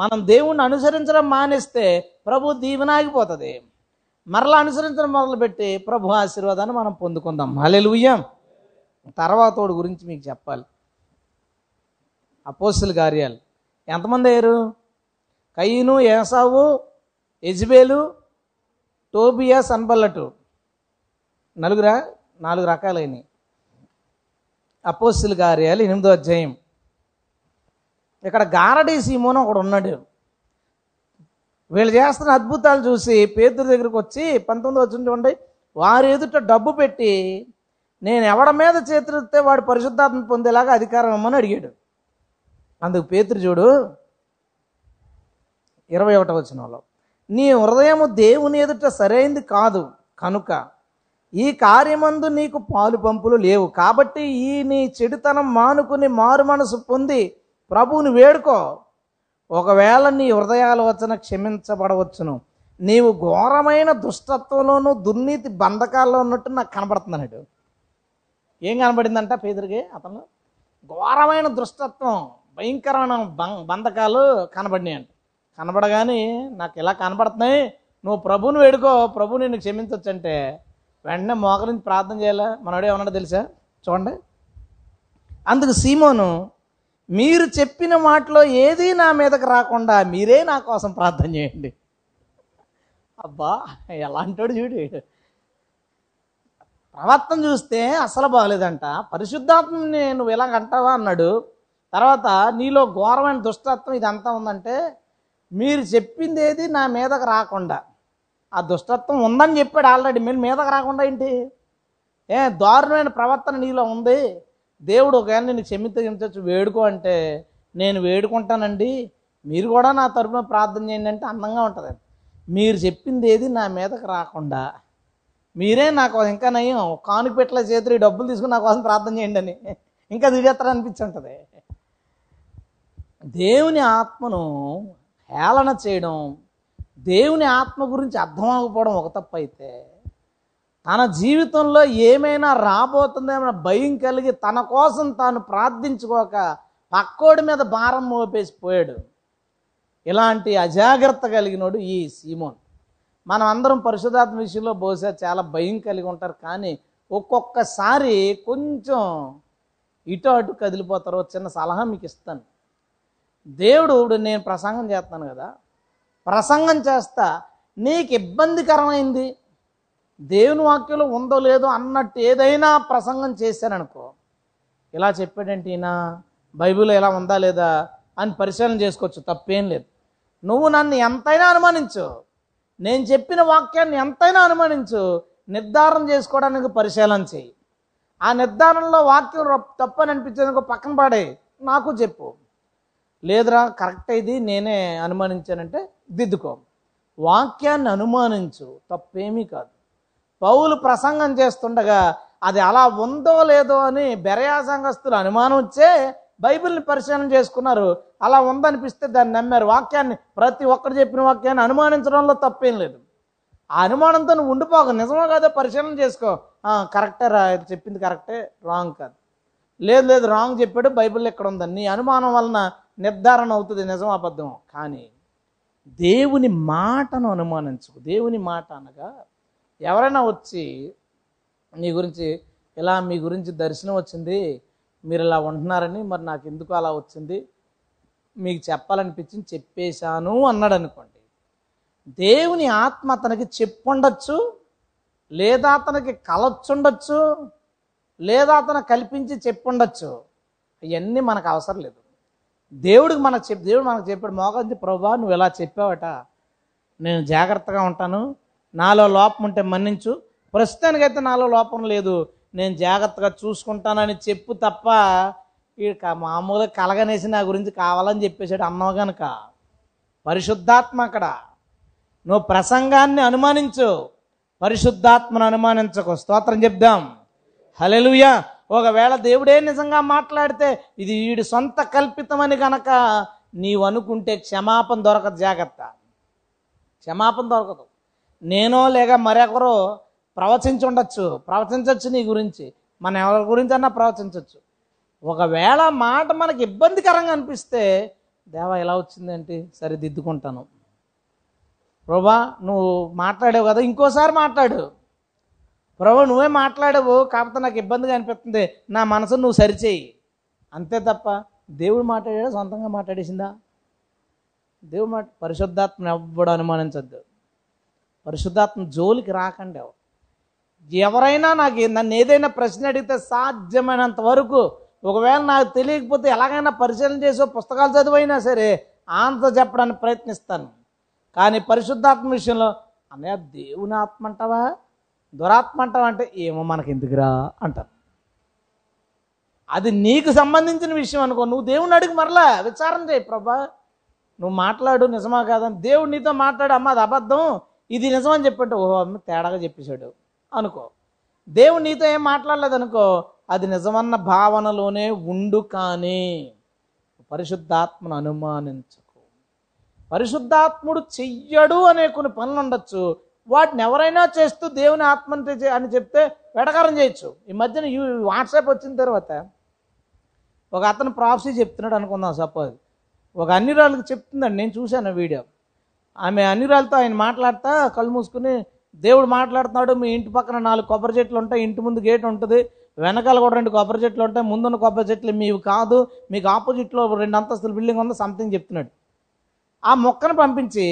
మనం దేవుణ్ణి అనుసరించడం మానేస్తే ప్రభు దీవెన ఆగిపోతుంది మరలా అనుసరించడం మొదలుపెట్టి ప్రభు ఆశీర్వాదాన్ని మనం పొందుకుందాం హలెలుయ్యం తర్వాత వాడు గురించి మీకు చెప్పాలి అపోస్తుల కార్యాలు ఎంతమంది అయ్యారు కయ్యను ఏసావు ఎజ్బేలు టోబియా సన్బల్లటు నలుగురా నాలుగు రకాలైనవి అపోస్తుల కార్యాలు ఎనిమిదో అధ్యాయం ఇక్కడ గారడీ సీమోనో ఒకడు ఉన్నాడు వీళ్ళు చేస్తున్న అద్భుతాలు చూసి పేదల దగ్గరికి వచ్చి పంతొమ్మిది వచ్చిన చూడండి వారి ఎదుట డబ్బు పెట్టి నేను ఎవడ మీద చేతిరిస్తే వాడు పరిశుద్ధాత్మ పొందేలాగా అధికారం ఇమ్మని అడిగాడు అందుకు పేతురు చూడు ఇరవై ఒకటి వచ్చిన వాళ్ళు నీ హృదయము దేవుని ఎదుట సరైంది కాదు కనుక ఈ కార్యమందు నీకు పాలు పంపులు లేవు కాబట్టి ఈ నీ చెడుతనం మానుకుని మారు మనసు పొంది ప్రభువుని వేడుకో ఒకవేళ నీ వచ్చిన క్షమించబడవచ్చును నీవు ఘోరమైన దుష్టత్వంలోనూ దుర్నీతి బంధకాల్లో ఉన్నట్టు నాకు కనబడుతుంది అన్నట్టు ఏం కనబడిందంట పేదరికి అతను ఘోరమైన దుష్టత్వం భయంకరమైన బంధకాలు కనబడినాయి అంట కనబడగానే నాకు ఇలా కనబడుతున్నాయి నువ్వు ప్రభుని వేడుకో ప్రభు నిన్ను క్షమించవచ్చంటే వెంటనే మోకరించి ప్రార్థన చేయాలా మనోడు ఏమన్నాడు తెలుసా చూడండి అందుకు సీమోను మీరు చెప్పిన మాటలో ఏది నా మీదకి రాకుండా మీరే నా కోసం ప్రార్థన చేయండి అబ్బా ఎలాంటోడు చూడు ప్రవర్తన చూస్తే అసలు బాగలేదంట పరిశుద్ధాత్మని నువ్వు ఇలాగ అంటావా అన్నాడు తర్వాత నీలో ఘోరమైన దుష్టత్వం ఇదంతా ఉందంటే మీరు చెప్పింది ఏది నా మీదకు రాకుండా ఆ దుష్టత్వం ఉందని చెప్పాడు ఆల్రెడీ మీరు మీదకు రాకుండా ఏంటి ఏ దారుణమైన ప్రవర్తన నీలో ఉంది దేవుడు ఒకవేళ నేను క్షమించచ్చు వేడుకో అంటే నేను వేడుకుంటానండి మీరు కూడా నా తరఫున ప్రార్థన చేయండి అంటే అందంగా ఉంటుంది మీరు చెప్పింది ఏది నా మీదకి రాకుండా మీరే నాకు ఇంకా నయం కానుక పెట్టలే చేతులు ఈ డబ్బులు తీసుకుని నా కోసం ప్రార్థన చేయండి అని ఇంకా అనిపించి ఉంటుంది దేవుని ఆత్మను హేళన చేయడం దేవుని ఆత్మ గురించి అర్థం ఒక తప్పు అయితే తన జీవితంలో ఏమైనా రాబోతుందేమో భయం కలిగి తన కోసం తాను ప్రార్థించుకోక పక్కోడి మీద భారం మోపేసి పోయాడు ఇలాంటి అజాగ్రత్త కలిగినోడు ఈ సీమోన్ మనం అందరం పరిశుధాత్మ విషయంలో బహుశా చాలా భయం కలిగి ఉంటారు కానీ ఒక్కొక్కసారి కొంచెం ఇటు అటు కదిలిపోతారు చిన్న సలహా మీకు ఇస్తాను దేవుడు ఇప్పుడు నేను ప్రసంగం చేస్తాను కదా ప్రసంగం చేస్తా నీకు ఇబ్బందికరమైంది దేవుని వాక్యంలో ఉందో లేదో అన్నట్టు ఏదైనా ప్రసంగం చేశాననుకో ఇలా చెప్పాడంటే ఈయన బైబిల్ ఎలా ఉందా లేదా అని పరిశీలన చేసుకోవచ్చు తప్పేం లేదు నువ్వు నన్ను ఎంతైనా అనుమానించు నేను చెప్పిన వాక్యాన్ని ఎంతైనా అనుమానించు నిర్ధారణ చేసుకోవడానికి పరిశీలన చేయి ఆ నిర్ధారణలో వాక్యం తప్పని అనిపించేందుకు పక్కన పాడే నాకు చెప్పు లేదురా కరెక్ట్ ఇది నేనే అనుమానించానంటే దిద్దుకో వాక్యాన్ని అనుమానించు తప్పేమీ కాదు పౌలు ప్రసంగం చేస్తుండగా అది అలా ఉందో లేదో అని బెరయా సంఘస్థులు అనుమానం వచ్చే బైబిల్ని పరిశీలన చేసుకున్నారు అలా ఉందనిపిస్తే దాన్ని నమ్మారు వాక్యాన్ని ప్రతి ఒక్కరు చెప్పిన వాక్యాన్ని అనుమానించడంలో తప్పేం లేదు ఆ అనుమానంతో ఉండిపోక నిజమో కాదో పరిశీలన చేసుకో కరెక్టే రా చెప్పింది కరెక్టే రాంగ్ కాదు లేదు లేదు రాంగ్ చెప్పాడు బైబిల్ ఎక్కడ ఉందని నీ అనుమానం వలన నిర్ధారణ అవుతుంది నిజం అబద్ధం కానీ దేవుని మాటను అనుమానించుకో దేవుని మాట అనగా ఎవరైనా వచ్చి నీ గురించి ఇలా మీ గురించి దర్శనం వచ్చింది మీరు ఇలా ఉంటున్నారని మరి నాకు ఎందుకు అలా వచ్చింది మీకు చెప్పాలనిపించింది చెప్పేశాను అన్నాడు అనుకోండి దేవుని ఆత్మ అతనికి చెప్పుండొచ్చు లేదా అతనికి కలొచ్చుండొచ్చు లేదా అతను కల్పించి చెప్పుండొచ్చు ఇవన్నీ మనకు అవసరం లేదు దేవుడికి మనకు చెప్ దేవుడు మనకు చెప్పాడు మోగంది ప్రభా నువ్వు ఇలా చెప్పావట నేను జాగ్రత్తగా ఉంటాను నాలో లోపం ఉంటే మన్నించు ప్రస్తుతానికైతే నాలో లోపం లేదు నేను జాగ్రత్తగా చూసుకుంటానని చెప్పు తప్ప వీడు మామూలుగా కలగనేసి నా గురించి కావాలని చెప్పేశాడు అన్నావు గనక పరిశుద్ధాత్మ అక్కడ నువ్వు ప్రసంగాన్ని అనుమానించు పరిశుద్ధాత్మను అనుమానించకు స్తోత్రం చెప్దాం హలెలుయా ఒకవేళ దేవుడే నిజంగా మాట్లాడితే ఇది వీడి సొంత కల్పితమని కనుక నీవు అనుకుంటే క్షమాపణ దొరకదు జాగ్రత్త క్షమాపణ దొరకదు నేనో లేక మరొకరు ప్రవచించుండొచ్చు ప్రవచించవచ్చు నీ గురించి మనం ఎవరి గురించి అన్నా ప్రవచించవచ్చు ఒకవేళ మాట మనకి ఇబ్బందికరంగా అనిపిస్తే దేవా ఎలా వచ్చిందేంటి సరే దిద్దుకుంటాను ప్రభా నువ్వు మాట్లాడావు కదా ఇంకోసారి మాట్లాడు ప్రభా నువ్వే మాట్లాడవు కాకపోతే నాకు ఇబ్బందిగా అనిపిస్తుంది నా మనసు నువ్వు సరిచేయి అంతే తప్ప దేవుడు మాట్లాడాడు సొంతంగా మాట్లాడేసిందా దేవుడు మాట పరిశుద్ధాత్మను ఎవ్వడం అనుమానించద్దు పరిశుద్ధాత్మ జోలికి రాకండి ఎవరైనా నాకు నన్ను ఏదైనా ప్రశ్న అడిగితే సాధ్యమైనంత వరకు ఒకవేళ నాకు తెలియకపోతే ఎలాగైనా పరిశీలన చేసో పుస్తకాలు చదివైనా సరే ఆన్సర్ చెప్పడానికి ప్రయత్నిస్తాను కానీ పరిశుద్ధాత్మ విషయంలో అనే దేవుని ఆత్మ అంటావా దురాత్మ అంటావా అంటే ఏమో మనకి ఎందుకురా అంటారు అది నీకు సంబంధించిన విషయం అనుకో నువ్వు దేవుని అడిగి మరలా విచారం చేయి ప్రభా నువ్వు మాట్లాడు నిజమా కాదని దేవుడు నీతో మాట్లాడు అమ్మ అది అబద్ధం ఇది నిజమని చెప్పంటే ఓహో అమ్మ తేడాగా చెప్పేశాడు అనుకో దేవుడు నీతో ఏం మాట్లాడలేదు అనుకో అది నిజమన్న భావనలోనే ఉండు కానీ పరిశుద్ధాత్మను అనుమానించకు పరిశుద్ధాత్ముడు చెయ్యడు అనే కొన్ని పనులు ఉండొచ్చు వాటిని ఎవరైనా చేస్తూ దేవుని ఆత్మ అని చెప్తే వెడకారం చేయొచ్చు ఈ మధ్యన వాట్సాప్ వచ్చిన తర్వాత ఒక అతను ప్రాఫ్సీ చెప్తున్నాడు అనుకుందాం సపోజ్ ఒక అన్ని రాళ్ళకి చెప్తుందండి నేను చూశాను వీడియో ఆమె అనిరాలతో ఆయన మాట్లాడతా కళ్ళు మూసుకుని దేవుడు మాట్లాడుతున్నాడు మీ ఇంటి పక్కన నాలుగు కొబ్బరి చెట్లు ఉంటాయి ఇంటి ముందు గేట్ ఉంటుంది వెనకాల కూడా రెండు కొబ్బరి చెట్లు ఉంటాయి ముందున్న కొబ్బరి చెట్లు మీవి కాదు మీకు ఆపోజిట్లో రెండు అంతస్తుల బిల్డింగ్ ఉందో సంథింగ్ చెప్తున్నాడు ఆ మొక్కను పంపించి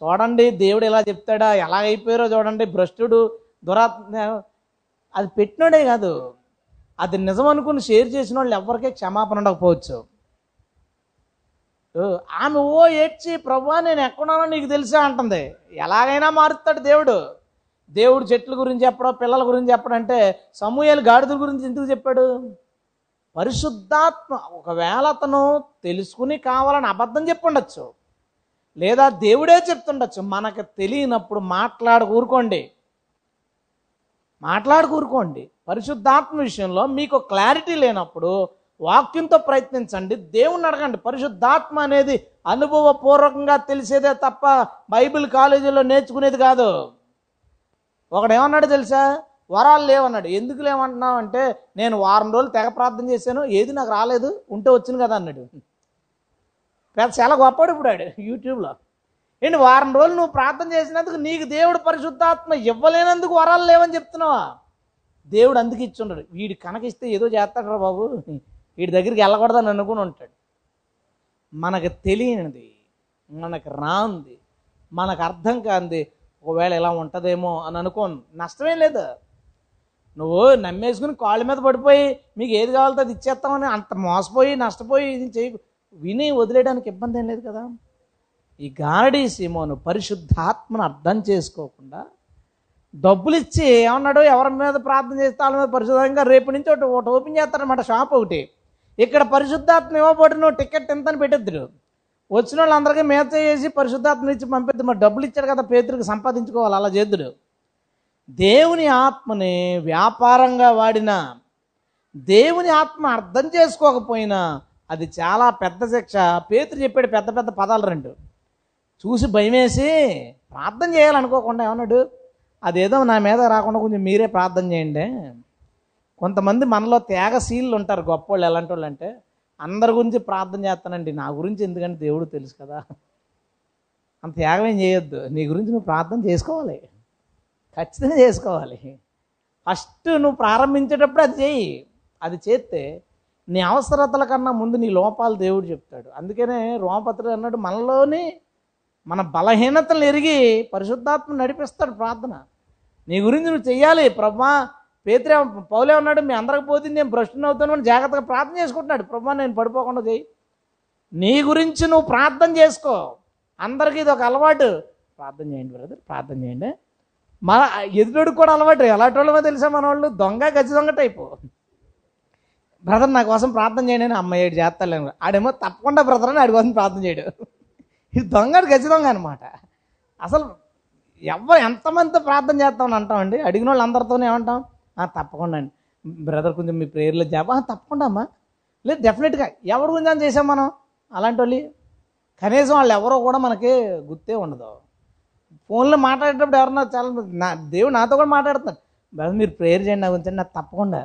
చూడండి దేవుడు ఎలా చెప్తాడా ఎలా అయిపోయారో చూడండి భ్రష్టుడు దురాత్ అది పెట్టినోడే కాదు అది నిజం అనుకుని షేర్ చేసిన వాళ్ళు ఎవరికే క్షమాపణ ఉండకపోవచ్చు ఆమె ఓ ఏడ్చి ప్రభా నేను ఎక్కడున్నానో నీకు తెలిసే అంటుంది ఎలాగైనా మారుతాడు దేవుడు దేవుడు చెట్ల గురించి చెప్పడం పిల్లల గురించి చెప్పడం అంటే సమూహాలు గాడిదల గురించి ఎందుకు చెప్పాడు పరిశుద్ధాత్మ ఒకవేళ అతను తెలుసుకుని కావాలని అబద్ధం చెప్పుండొచ్చు లేదా దేవుడే చెప్తుండొచ్చు మనకు తెలియనప్పుడు మాట్లాడు కూరుకోండి పరిశుద్ధాత్మ విషయంలో మీకు క్లారిటీ లేనప్పుడు వాక్యంతో ప్రయత్నించండి దేవుణ్ణి అడగండి పరిశుద్ధాత్మ అనేది అనుభవపూర్వకంగా తెలిసేదే తప్ప బైబిల్ కాలేజీలో నేర్చుకునేది కాదు ఒకడేమన్నాడు తెలుసా వరాలు లేవన్నాడు ఎందుకు లేవంటున్నావు అంటే నేను వారం రోజులు తెగ ప్రార్థన చేశాను ఏది నాకు రాలేదు ఉంటే వచ్చింది కదా అన్నాడు పెద్ద చాలా గొప్పడు ఇప్పుడు ఆడు యూట్యూబ్లో ఏంటి వారం రోజులు నువ్వు ప్రార్థన చేసినందుకు నీకు దేవుడు పరిశుద్ధాత్మ ఇవ్వలేనందుకు వరాలు లేవని చెప్తున్నావా దేవుడు అందుకు ఇచ్చుండడు వీడు కనకిస్తే ఏదో చేస్తాడు రా బాబు వీడి దగ్గరికి వెళ్ళకూడదని అనుకుని ఉంటాడు మనకు తెలియనిది మనకు రాంది మనకు అర్థం కాంది ఒకవేళ ఇలా ఉంటుందేమో అని అనుకోను నష్టమేం లేదు నువ్వు నమ్మేసుకుని కాళ్ళ మీద పడిపోయి మీకు ఏది కావాలో అది ఇచ్చేస్తామని అంత మోసపోయి నష్టపోయి ఇది చేయ విని వదిలేయడానికి ఇబ్బంది ఏం లేదు కదా ఈ గారడీ సీమోను పరిశుద్ధాత్మను అర్థం చేసుకోకుండా డబ్బులు ఇచ్చి ఏమన్నాడు ఎవరి మీద ప్రార్థన చేస్తే వాళ్ళ మీద పరిశుద్ధంగా రేపు నుంచి ఒకటి ఓపెన్ చేస్తారనమాట షాప్ ఒకటి ఇక్కడ పరిశుద్ధాత్మ ఇవ్వబడిన టికెట్ ఎంత అని పెట్టద్దుడు వచ్చిన వాళ్ళందరికీ మేత చేసి పరిశుద్ధాత్మ ఇచ్చి పంపిద్దు మరి డబ్బులు ఇచ్చారు కదా పేతుడికి సంపాదించుకోవాలి అలా చేద్దుడు దేవుని ఆత్మని వ్యాపారంగా వాడినా దేవుని ఆత్మ అర్థం చేసుకోకపోయినా అది చాలా పెద్ద శిక్ష పేతురు చెప్పాడు పెద్ద పెద్ద పదాలు రెండు చూసి భయమేసి ప్రార్థన చేయాలనుకోకుండా ఏమన్నాడు అదేదో నా మీద రాకుండా కొంచెం మీరే ప్రార్థన చేయండి కొంతమంది మనలో త్యాగశీలు ఉంటారు గొప్ప వాళ్ళు ఎలాంటి వాళ్ళు అంటే అందరి గురించి ప్రార్థన చేస్తానండి నా గురించి ఎందుకంటే దేవుడు తెలుసు కదా అంత త్యాగం ఏం చేయొద్దు నీ గురించి నువ్వు ప్రార్థన చేసుకోవాలి ఖచ్చితంగా చేసుకోవాలి ఫస్ట్ నువ్వు ప్రారంభించేటప్పుడు అది చేయి అది చేస్తే నీ అవసరతల కన్నా ముందు నీ లోపాలు దేవుడు చెప్తాడు అందుకనే రోమపత్రుడు అన్నాడు మనలోని మన బలహీనతలు ఎరిగి పరిశుద్ధాత్మ నడిపిస్తాడు ప్రార్థన నీ గురించి నువ్వు చెయ్యాలి ప్రభా పేత్రే పౌలే ఉన్నాడు మీ అందరికి పోతుంది నేను భ్రష్టుని అవుతాను అని జాగ్రత్తగా ప్రార్థన చేసుకుంటున్నాడు ప్రభా నేను పడిపోకుండా చేయి నీ గురించి నువ్వు ప్రార్థన చేసుకో అందరికీ ఇది ఒక అలవాటు ప్రార్థన చేయండి బ్రదర్ ప్రార్థన చేయండి మన ఎదురుడు కూడా అలవాటు ఎలాంటి వాళ్ళమో తెలుసా మన వాళ్ళు దొంగ గజ దొంగ టైపు బ్రదర్ నా కోసం ప్రార్థన చేయండి అని అమ్మాయి ఏడు చేస్తాను ఆడేమో తప్పకుండా బ్రదర్ అని ఆడి కోసం ప్రార్థన చేయడు ఇది దొంగడు గజ దొంగ అనమాట అసలు ఎవ్వ ఎంతమంది ప్రార్థన చేస్తామని అంటామండి అడిగిన వాళ్ళు అందరితోనే ఏమంటాం తప్పకుండా అండి బ్రదర్ కొంచెం మీ ప్రేయర్లో జాబ్ తప్పకుండా అమ్మా లేదు డెఫినెట్గా ఎవరి గురించి చేసాం మనం అలాంటి వాళ్ళు కనీసం వాళ్ళు ఎవరో కూడా మనకి గుర్తే ఉండదు ఫోన్లో మాట్లాడేటప్పుడు ఎవరన్నా చాలా నా దేవుడు నాతో కూడా మాట్లాడుతున్నాడు బ్రదర్ మీరు ప్రేయర్ చేయండి నా గురించి నాకు తప్పకుండా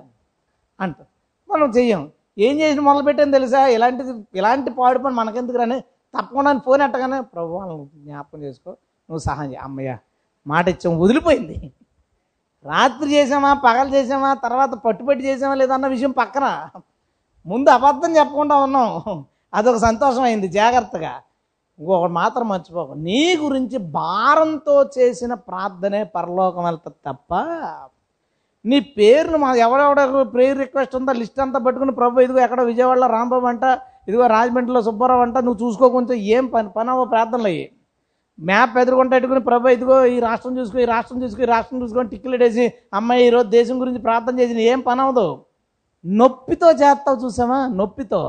అంటారు మనం చెయ్యం ఏం మొదలు పెట్టాను తెలుసా ఇలాంటి ఇలాంటి పాడు పని మనకెందుకు రాని తప్పకుండా ఫోన్ ఎట్టగానే ప్రభు జ్ఞాపకం చేసుకో నువ్వు సహాయం అమ్మయ్య మాట ఇచ్చాం వదిలిపోయింది రాత్రి చేసామా పగలు చేసామా తర్వాత పట్టుబట్టి చేసామా లేదన్న విషయం పక్కన ముందు అబద్ధం చెప్పకుండా ఉన్నాం అదొక సంతోషం అయింది జాగ్రత్తగా ఇంకొకటి మాత్రం మర్చిపోక నీ గురించి భారంతో చేసిన ప్రార్థనే పరలోకం వెళ్తుంది తప్ప నీ పేరును మా ఎవడెవడ ప్రేయర్ రిక్వెస్ట్ ఉందా లిస్ట్ అంతా పట్టుకుని ప్రభు ఇదిగో ఎక్కడ విజయవాడలో రాంబాబు అంట ఇదిగో రాజమండ్రిలో సుబ్బారావు అంట నువ్వు చూసుకో కొంచెం ఏం పని పని ప్రార్థనలు అయ్యే మ్యాప్ ఎదురుకుంటా ప్రభా ఇదిగో ఈ రాష్ట్రం చూసుకో ఈ రాష్ట్రం చూసుకో ఈ రాష్ట్రం చూసుకొని టిక్కులెడేసి అమ్మాయి ఈరోజు దేశం గురించి ప్రార్థన చేసి ఏం పని అవదు నొప్పితో చేస్తావు చూసామా నొప్పితో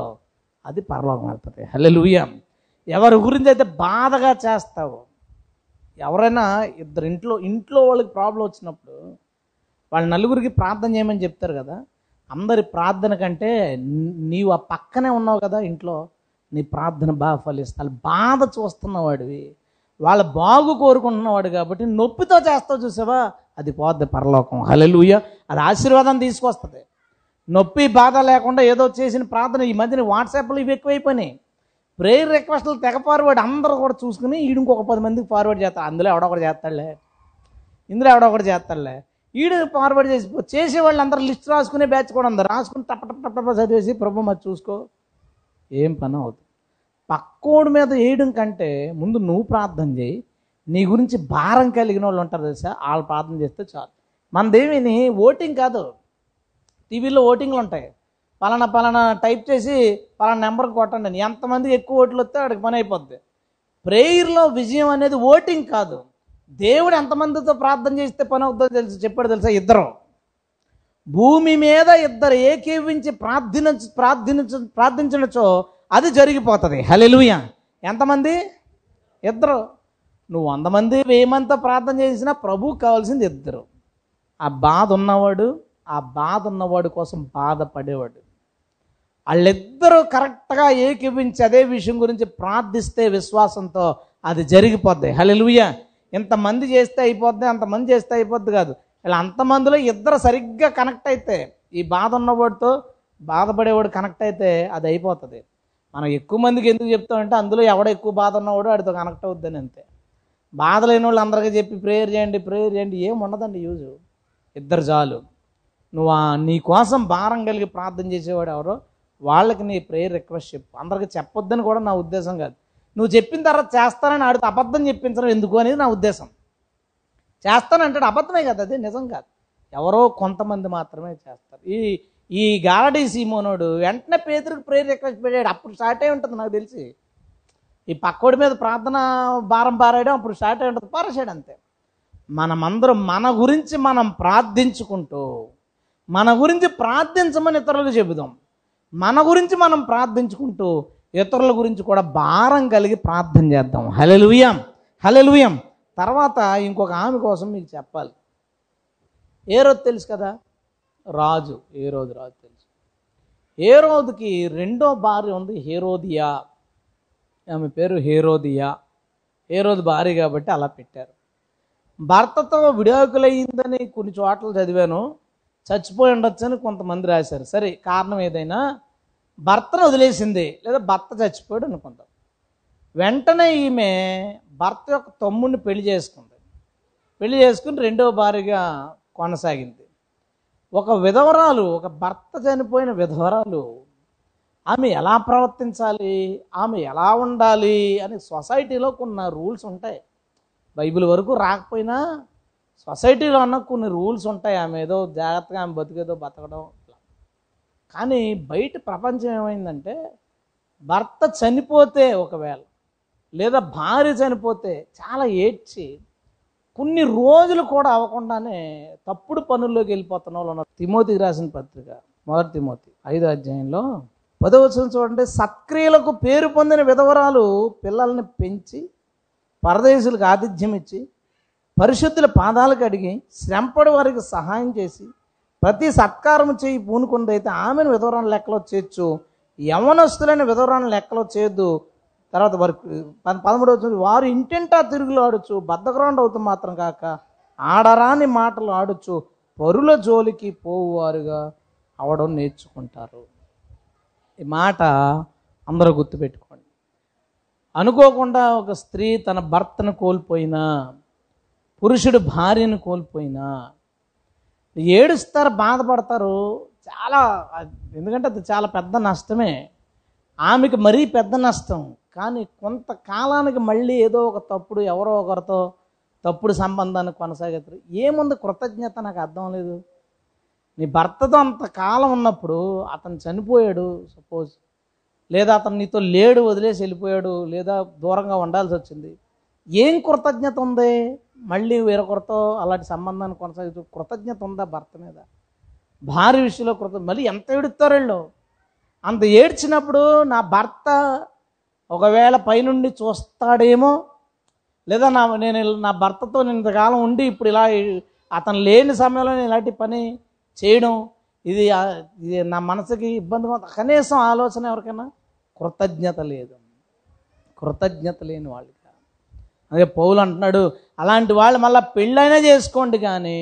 అది పరలోకం వెళ్తుంది హలే లూయం ఎవరి గురించి అయితే బాధగా చేస్తావు ఎవరైనా ఇద్దరు ఇంట్లో ఇంట్లో వాళ్ళకి ప్రాబ్లం వచ్చినప్పుడు వాళ్ళ నలుగురికి ప్రార్థన చేయమని చెప్తారు కదా అందరి ప్రార్థన కంటే నీవు ఆ పక్కనే ఉన్నావు కదా ఇంట్లో నీ ప్రార్థన బాగా ఫలిస్తా బాధ చూస్తున్నవాడివి వాళ్ళ బాగు కోరుకుంటున్నవాడు కాబట్టి నొప్పితో చేస్తావు చూసావా అది పోద్ది పరలోకం హలలుయ అది ఆశీర్వాదం తీసుకొస్తుంది నొప్పి బాధ లేకుండా ఏదో చేసిన ప్రార్థన ఈ మధ్యన వాట్సాప్లో ఇవి ఎక్కువైపోయినాయి ప్రేయర్ రిక్వెస్ట్లు తెగ ఫార్వర్డ్ అందరూ కూడా చూసుకుని ఈడు ఇంకొక పది మందికి ఫార్వర్డ్ చేస్తారు అందులో ఎవడొకటి చేస్తాడులే ఇందులో ఎవడొకటి చేస్తాడులే ఈడు ఫార్వర్డ్ చేసి చేసేవాళ్ళు అందరూ లిస్ట్ రాసుకునే బ్యాచ్ కూడా అందరు రాసుకుని టప్ప చదివేసి ప్రభు మరి చూసుకో ఏం పని అవుతుంది పక్కోడి మీద వేయడం కంటే ముందు నువ్వు ప్రార్థన చేయి నీ గురించి భారం కలిగిన వాళ్ళు ఉంటారు తెలుసా వాళ్ళు ప్రార్థన చేస్తే చాలు దేవిని ఓటింగ్ కాదు టీవీలో ఓటింగ్లు ఉంటాయి పలానా పలానా టైప్ చేసి పలానా నెంబర్ కొట్టండి ఎంతమంది ఎక్కువ ఓట్లు వస్తే అక్కడికి పని అయిపోద్ది ప్రేయర్లో విజయం అనేది ఓటింగ్ కాదు దేవుడు ఎంతమందితో ప్రార్థన చేస్తే పని అవుతుందో తెలుసు చెప్పాడు తెలుసా ఇద్దరు భూమి మీద ఇద్దరు ఏకీవించి ప్రార్థించ ప్రార్థించ ప్రార్థించినచో అది జరిగిపోతుంది హలెలుయ ఎంతమంది ఇద్దరు నువ్వు వంద మంది వేయమంతా ప్రార్థన చేసినా ప్రభు కావాల్సింది ఇద్దరు ఆ బాధ ఉన్నవాడు ఆ బాధ ఉన్నవాడు కోసం బాధపడేవాడు వాళ్ళిద్దరూ కరెక్ట్గా ఏకీపించి అదే విషయం గురించి ప్రార్థిస్తే విశ్వాసంతో అది జరిగిపోద్ది హలెలుయ ఇంతమంది చేస్తే అయిపోద్ది అంతమంది చేస్తే అయిపోద్ది కాదు ఇలా అంతమందిలో ఇద్దరు సరిగ్గా కనెక్ట్ అయితే ఈ బాధ ఉన్నవాడితో బాధపడేవాడు కనెక్ట్ అయితే అది అయిపోతుంది మనం ఎక్కువ మందికి ఎందుకు చెప్తామంటే అందులో ఎవడ ఎక్కువ బాధ ఉన్నవాడు వాడితో కనెక్ట్ అవుద్దని అంతే బాధ లేని వాళ్ళు అందరికీ చెప్పి ప్రేయర్ చేయండి ప్రేయర్ చేయండి ఏం ఉండదండి యూజు ఇద్దరు చాలు నువ్వు నీ కోసం భారం కలిగి ప్రార్థన చేసేవాడు ఎవరో వాళ్ళకి నీ ప్రేయర్ రిక్వెస్ట్ చెప్పు అందరికి చెప్పొద్దని కూడా నా ఉద్దేశం కాదు నువ్వు చెప్పిన తర్వాత చేస్తానని ఆడితే అబద్ధం చెప్పించడం ఎందుకు అనేది నా ఉద్దేశం చేస్తానంటాడు అబద్ధమే కదా అది నిజం కాదు ఎవరో కొంతమంది మాత్రమే చేస్తారు ఈ ఈ గాలడీ సీమోనోడు వెంటనే పేతుడికి ప్రేయర్ రిక్వెస్ట్ పెట్టాడు అప్పుడు స్టార్ట్ అయి ఉంటుంది నాకు తెలిసి ఈ పక్కోడి మీద ప్రార్థన భారం పారాయడం అప్పుడు స్టార్ట్ అయి ఉంటుంది పారేసాడు అంతే మనమందరం మన గురించి మనం ప్రార్థించుకుంటూ మన గురించి ప్రార్థించమని ఇతరులు చెబుదాం మన గురించి మనం ప్రార్థించుకుంటూ ఇతరుల గురించి కూడా భారం కలిగి ప్రార్థన చేద్దాం హలెలుయం హలెలుయం తర్వాత ఇంకొక ఆమె కోసం మీకు చెప్పాలి ఏ రోజు తెలుసు కదా రాజు ఏ రోజు రాజు తెలుసు ఏ రోజుకి రెండో భార్య ఉంది హేరోదియా ఆమె పేరు హేరోదియా ఏ రోజు భార్య కాబట్టి అలా పెట్టారు భర్తతో విడాకులయ్యిందని కొన్ని చోట్ల చదివాను చచ్చిపోయి ఉండొచ్చని కొంతమంది రాశారు సరే కారణం ఏదైనా భర్తను వదిలేసింది లేదా భర్త చచ్చిపోయాడు అనుకుంటాం వెంటనే ఈమె భర్త యొక్క తమ్ముడిని పెళ్లి చేసుకుంది పెళ్లి చేసుకుని రెండవ భార్యగా కొనసాగింది ఒక విధవరాలు ఒక భర్త చనిపోయిన విధవరాలు ఆమె ఎలా ప్రవర్తించాలి ఆమె ఎలా ఉండాలి అని సొసైటీలో కొన్ని రూల్స్ ఉంటాయి బైబిల్ వరకు రాకపోయినా సొసైటీలో ఉన్న కొన్ని రూల్స్ ఉంటాయి ఆమె ఏదో జాగ్రత్తగా ఆమె బతికేదో బతకడం కానీ బయట ప్రపంచం ఏమైందంటే భర్త చనిపోతే ఒకవేళ లేదా భార్య చనిపోతే చాలా ఏడ్చి కొన్ని రోజులు కూడా అవ్వకుండానే తప్పుడు పనుల్లోకి వెళ్ళిపోతున్న వాళ్ళు ఉన్నారు తిమోతికి రాసిన పత్రిక మొదటి తిమోతి ఐదు అధ్యాయంలో పదవ చూడండి సక్రియలకు పేరు పొందిన విధవరాలు పిల్లల్ని పెంచి పరదేశులకు ఆతిథ్యం ఇచ్చి పరిశుద్ధుల పాదాలకు అడిగి శ్రంపడి వారికి సహాయం చేసి ప్రతి సత్కారం చేయి అయితే ఆమెను విధవరాలు లెక్కలో చేయొచ్చు యవనస్తులైన విధవరాలను లెక్కలో చేయొద్దు తర్వాత వారు పదమూడవ వారు ఇంటింటా తిరుగులు ఆడొచ్చు బద్దగ్రౌండ్ అవుతుంది మాత్రం కాక ఆడరాని మాటలు ఆడొచ్చు పరుల జోలికి పోవువారుగా అవడం నేర్చుకుంటారు ఈ మాట అందరూ గుర్తుపెట్టుకోండి అనుకోకుండా ఒక స్త్రీ తన భర్తను కోల్పోయినా పురుషుడు భార్యను కోల్పోయినా ఏడుస్తారు బాధపడతారు చాలా ఎందుకంటే అది చాలా పెద్ద నష్టమే ఆమెకి మరీ పెద్ద నష్టం కానీ కొంతకాలానికి మళ్ళీ ఏదో ఒక తప్పుడు ఎవరో ఒకరితో తప్పుడు సంబంధాన్ని కొనసాగతారు ఏముంది కృతజ్ఞత నాకు అర్థం లేదు నీ భర్తతో అంతకాలం ఉన్నప్పుడు అతను చనిపోయాడు సపోజ్ లేదా అతను నీతో లేడు వదిలేసి వెళ్ళిపోయాడు లేదా దూరంగా ఉండాల్సి వచ్చింది ఏం కృతజ్ఞత ఉంది మళ్ళీ వేరొకరితో అలాంటి సంబంధాన్ని కొనసాగుతూ కృతజ్ఞత ఉందా భర్త మీద భార్య విషయంలో కృత మళ్ళీ ఎంత ఏడుస్తారు వీళ్ళు అంత ఏడ్చినప్పుడు నా భర్త ఒకవేళ పైనుండి చూస్తాడేమో లేదా నా నేను నా భర్తతో నేను ఇంతకాలం ఉండి ఇప్పుడు ఇలా అతను లేని సమయంలో నేను ఇలాంటి పని చేయడం ఇది ఇది నా మనసుకి ఇబ్బంది కనీసం ఆలోచన ఎవరికైనా కృతజ్ఞత లేదు కృతజ్ఞత లేని వాళ్ళకి అదే పౌలు అంటున్నాడు అలాంటి వాళ్ళు మళ్ళీ పెళ్ళైనా చేసుకోండి కానీ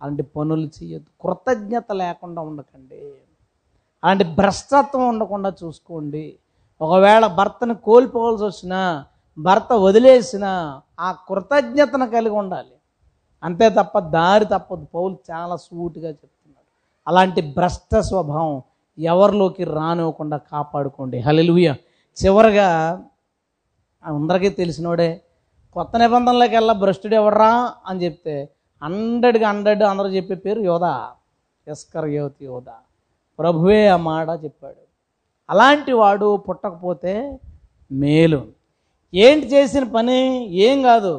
అలాంటి పనులు చేయొద్దు కృతజ్ఞత లేకుండా ఉండకండి అలాంటి భ్రష్టత్వం ఉండకుండా చూసుకోండి ఒకవేళ భర్తను కోల్పోవాల్సి వచ్చినా భర్త వదిలేసిన ఆ కృతజ్ఞతను కలిగి ఉండాలి అంతే తప్ప దారి తప్పదు పౌలు చాలా సూటుగా చెప్తున్నాడు అలాంటి భ్రష్ట స్వభావం ఎవరిలోకి రానివ్వకుండా కాపాడుకోండి హలెలుయ చివరిగా అందరికీ తెలిసినోడే కొత్త నిబంధనలోకి వెళ్ళా భ్రష్టుడు ఎవడరా అని చెప్తే హండ్రెడ్కి హండ్రెడ్ అందరూ చెప్పే పేరు యోధా ఎస్కర్ యోతి యోధా ప్రభువే ఆ మాట చెప్పాడు అలాంటి వాడు పుట్టకపోతే మేలు ఏంటి చేసిన పని ఏం కాదు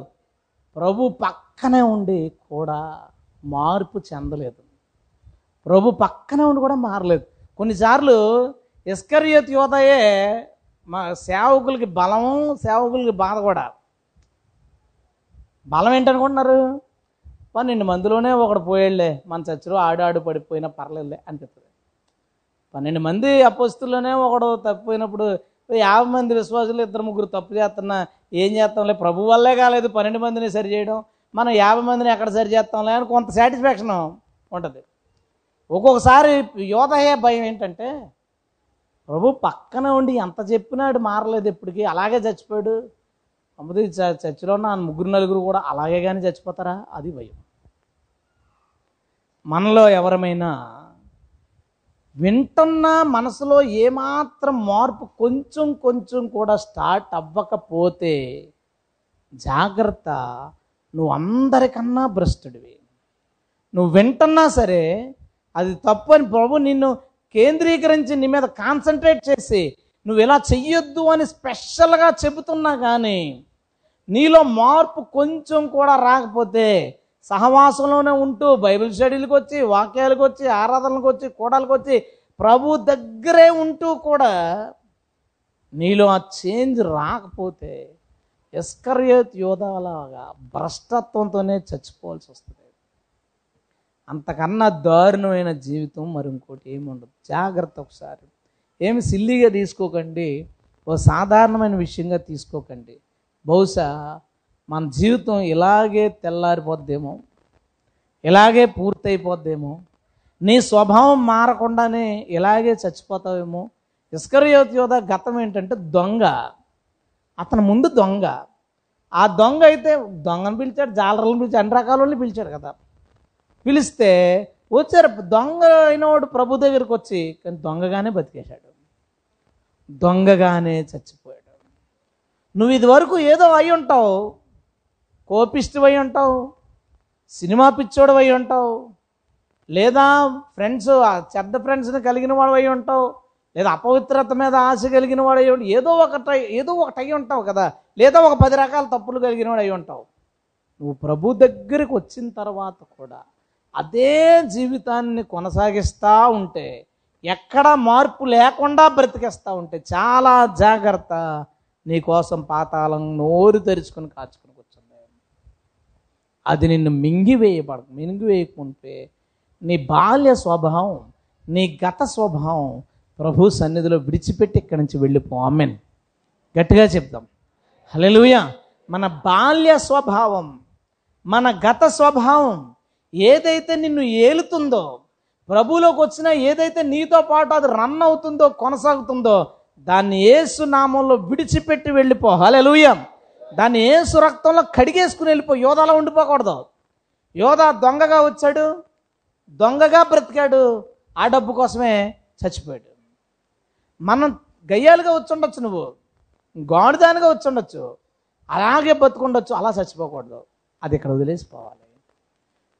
ప్రభు పక్కనే ఉండి కూడా మార్పు చెందలేదు ప్రభు పక్కనే ఉండి కూడా మారలేదు కొన్నిసార్లు ఇస్కర్యోత్ యోధయే మా సేవకులకి బలం సేవకులకి బాధ కూడా బలం ఏంటనుకుంటున్నారు పన్నెండు మందిలోనే ఒకడు పోయేళ్లే మన చచ్చరు ఆడు ఆడు పడిపోయినా పర్లేదులే అనిపిస్తుంది పన్నెండు మంది అపోస్తులోనే ఒకడు తప్పిపోయినప్పుడు యాభై మంది విశ్వాసులు ఇద్దరు ముగ్గురు తప్పు చేస్తున్నా ఏం చేస్తాంలే ప్రభు వల్లే కాలేదు పన్నెండు మందిని సరి చేయడం మనం యాభై మందిని ఎక్కడ సరి చేస్తాంలే అని కొంత సాటిస్ఫాక్షన్ ఉంటుంది ఒక్కొక్కసారి యోధయ్యే భయం ఏంటంటే ప్రభు పక్కన ఉండి ఎంత చెప్పినాడు మారలేదు ఇప్పటికీ అలాగే చచ్చిపోయాడు అమ్మది చచ్చిలో ఉన్న ముగ్గురు నలుగురు కూడా అలాగే కానీ చచ్చిపోతారా అది భయం మనలో ఎవరమైనా వింటున్నా మనసులో ఏమాత్రం మార్పు కొంచెం కొంచెం కూడా స్టార్ట్ అవ్వకపోతే జాగ్రత్త నువ్వు అందరికన్నా భ్రష్టుడివి నువ్వు వింటున్నా సరే అది తప్పు అని ప్రభు నిన్ను కేంద్రీకరించి నీ మీద కాన్సన్ట్రేట్ చేసి నువ్వు ఇలా చెయ్యొద్దు అని స్పెషల్గా చెబుతున్నా కానీ నీలో మార్పు కొంచెం కూడా రాకపోతే సహవాసంలోనే ఉంటూ బైబిల్ స్టడీలకు వచ్చి వాక్యాలకు వచ్చి ఆరాధనలకు వచ్చి కూడలకు వచ్చి ప్రభు దగ్గరే ఉంటూ కూడా నీలో ఆ చేంజ్ రాకపోతే ఎస్కర్యోత్ యోధాలాగా భ్రష్టత్వంతోనే చచ్చిపోవాల్సి వస్తుంది అంతకన్నా దారుణమైన జీవితం మరి ఇంకోటి ఏమి ఉండదు జాగ్రత్త ఒకసారి ఏమి సిల్లీగా తీసుకోకండి ఓ సాధారణమైన విషయంగా తీసుకోకండి బహుశా మన జీవితం ఇలాగే తెల్లారిపోద్దేమో ఇలాగే పూర్తయిపోద్దేమో నీ స్వభావం మారకుండానే ఇలాగే చచ్చిపోతావేమో ఇస్కరియోత్ యోధ గతం ఏంటంటే దొంగ అతని ముందు దొంగ ఆ దొంగ అయితే దొంగను పిలిచాడు జాలర్లను పిలిచాడు అన్ని రకాల వాళ్ళని పిలిచాడు కదా పిలిస్తే వచ్చారు దొంగ అయినవాడు ప్రభు దగ్గరికి వచ్చి కానీ దొంగగానే బతికేశాడు దొంగగానే చచ్చిపోయాడు నువ్వు ఇది వరకు ఏదో అయి ఉంటావు కోపిష్టివై ఉంటావు సినిమా పిచ్చోడవై ఉంటావు లేదా ఫ్రెండ్స్ చెడ్డ ఫ్రెండ్స్ని కలిగిన వాడవై ఉంటావు లేదా అపవిత్రత మీద ఆశ కలిగిన వాడు అయ్యి ఏదో ట్రై ఏదో ఒకటి అయి ఉంటావు కదా లేదా ఒక పది రకాల తప్పులు కలిగిన వాడు అయి ఉంటావు నువ్వు ప్రభు దగ్గరికి వచ్చిన తర్వాత కూడా అదే జీవితాన్ని కొనసాగిస్తూ ఉంటే ఎక్కడ మార్పు లేకుండా బ్రతికేస్తూ ఉంటే చాలా జాగ్రత్త నీకోసం పాతాళం నోరు తెరుచుకొని కాచుకుంటుంది అది నిన్ను మింగివేయబడ మింగివేయకుంటే నీ బాల్య స్వభావం నీ గత స్వభావం ప్రభు సన్నిధిలో విడిచిపెట్టి ఇక్కడి నుంచి వెళ్ళిపో అమ్మెన్ గట్టిగా చెప్దాం హలోయ మన బాల్య స్వభావం మన గత స్వభావం ఏదైతే నిన్ను ఏలుతుందో ప్రభులోకి వచ్చినా ఏదైతే నీతో పాటు అది రన్ అవుతుందో కొనసాగుతుందో దాన్ని ఏసు నామంలో విడిచిపెట్టి వెళ్ళిపో హలో దాన్ని ఏసు రక్తంలో కడిగేసుకుని వెళ్ళిపో యోధాలో ఉండిపోకూడదు యోధా దొంగగా వచ్చాడు దొంగగా బ్రతికాడు ఆ డబ్బు కోసమే చచ్చిపోయాడు మనం గయ్యాలుగా వచ్చుండొచ్చు నువ్వు గాడిదానిగా వచ్చుండొచ్చు అలాగే బతుకుండొచ్చు అలా చచ్చిపోకూడదు అది ఇక్కడ వదిలేసిపోవాలి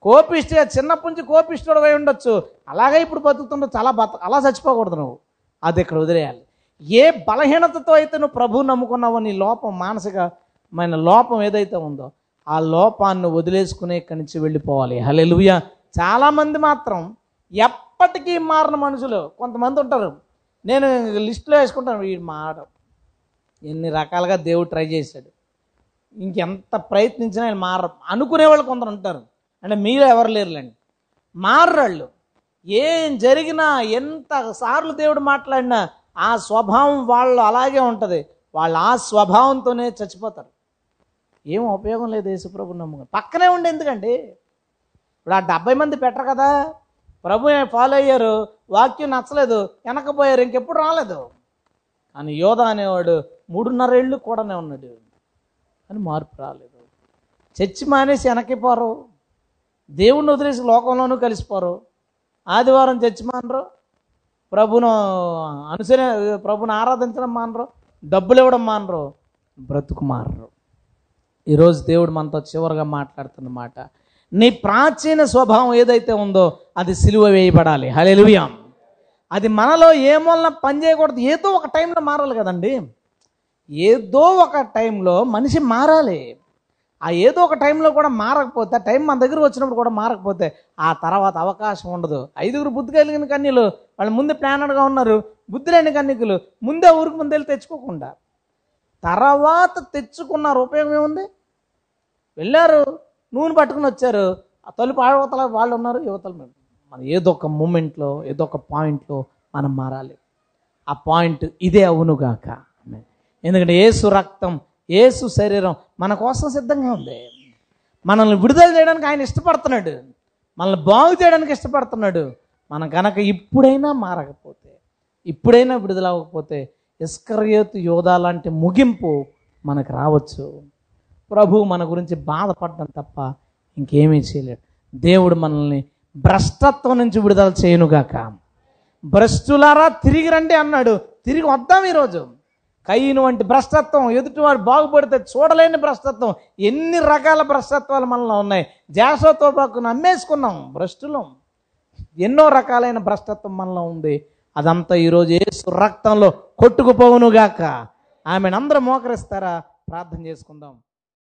కోపిష్టిగా చిన్నప్పటి నుంచి కోపిష్టుడు అయి ఉండొచ్చు అలాగే ఇప్పుడు బతుకుతుండొచ్చు అలా బత అలా చచ్చిపోకూడదు నువ్వు అది ఇక్కడ వదిలేయాలి ఏ బలహీనతతో అయితే నువ్వు ప్రభువు నమ్ముకున్నావో నీ లోపం మానసిక మన లోపం ఏదైతే ఉందో ఆ లోపాన్ని వదిలేసుకునే ఇక్కడి నుంచి వెళ్ళిపోవాలి హలెలుయ చాలామంది మాత్రం ఎప్పటికీ మారిన మనుషులు కొంతమంది ఉంటారు నేను లిస్టులో వేసుకుంటాను వీడు మారడం ఎన్ని రకాలుగా దేవుడు ట్రై చేశాడు ఇంకెంత ప్రయత్నించినా ఆయన మార అనుకునే వాళ్ళు కొందరు ఉంటారు అంటే మీరు ఎవరు లేరులేండి మారాళ్ళు ఏం జరిగినా ఎంత సార్లు దేవుడు మాట్లాడినా ఆ స్వభావం వాళ్ళు అలాగే ఉంటుంది వాళ్ళు ఆ స్వభావంతోనే చచ్చిపోతారు ఏం ఉపయోగం లేదు యేసుప్రభు నమ్ముకుని పక్కనే ఉండే ఎందుకండి ఇప్పుడు ఆ డెబ్బై మంది పెట్టరు కదా ప్రభు ఫాలో అయ్యారు వాక్యం నచ్చలేదు వెనకపోయారు ఇంకెప్పుడు రాలేదు అని యోధ అనేవాడు మూడున్నర ఏళ్ళు కూడానే ఉన్నాడు అని మార్పు రాలేదు చర్చి మానేసి వెనక్కిపోరు దేవుణ్ణి వదిలేసి లోకంలోనూ కలిసిపోరు ఆదివారం చర్చి మానరు ప్రభును అనుసరి ప్రభుని ఆరాధించడం మానరు డబ్బులు ఇవ్వడం మానరు బ్రతుకు మానరు ఈరోజు దేవుడు మనతో చివరిగా మాట్లాడుతున్నమాట నీ ప్రాచీన స్వభావం ఏదైతే ఉందో అది సిలువ వేయబడాలి హలెలుయాం అది మనలో ఏమన్నా పని చేయకూడదు ఏదో ఒక టైంలో మారాలి కదండి ఏదో ఒక టైంలో మనిషి మారాలి ఆ ఏదో ఒక టైంలో కూడా మారకపోతే టైం మన దగ్గర వచ్చినప్పుడు కూడా మారకపోతే ఆ తర్వాత అవకాశం ఉండదు ఐదుగురు బుద్ధి కలిగిన కన్యలు వాళ్ళు ముందు ప్లానర్గా ఉన్నారు బుద్ధి లేని కన్యకులు ముందే ఊరికి ముందు వెళ్ళి తెచ్చుకోకుండా తర్వాత తెచ్చుకున్నారు ఉపయోగం ఏముంది వెళ్ళారు నూనె పట్టుకుని వచ్చారు ఆ తలుపు పాడవతల వాళ్ళు ఉన్నారు యువతలు మేము మనం ఏదో ఒక మూమెంట్లో ఏదో ఒక పాయింట్లో మనం మారాలి ఆ పాయింట్ ఇదే అవునుగాక ఎందుకంటే ఏసు రక్తం ఏసు శరీరం మన కోసం సిద్ధంగా ఉంది మనల్ని విడుదల చేయడానికి ఆయన ఇష్టపడుతున్నాడు మనల్ని బాగు చేయడానికి ఇష్టపడుతున్నాడు మనం కనుక ఇప్పుడైనా మారకపోతే ఇప్పుడైనా విడుదల అవ్వకపోతే ఇస్కర్యోతు లాంటి ముగింపు మనకు రావచ్చు ప్రభు మన గురించి బాధపడ్డం తప్ప ఇంకేమీ చేయలేడు దేవుడు మనల్ని భ్రష్టత్వం నుంచి విడుదల చేయనుగాక భ్రష్టులారా తిరిగి రండి అన్నాడు తిరిగి వద్దాం ఈరోజు కయ్యను వంటి భ్రష్టత్వం ఎదుటివాడు బాగుపడితే చూడలేని భ్రష్టత్వం ఎన్ని రకాల భ్రష్టత్వాలు మనలో ఉన్నాయి జాసతో పక్కన అమ్మేసుకున్నాం భ్రష్టులం ఎన్నో రకాలైన భ్రష్టత్వం మనలో ఉంది అదంతా ఈరోజు ఏసు రక్తంలో కొట్టుకుపోవునుగాక ఆమెను అందరూ మోకరిస్తారా ప్రార్థన చేసుకుందాం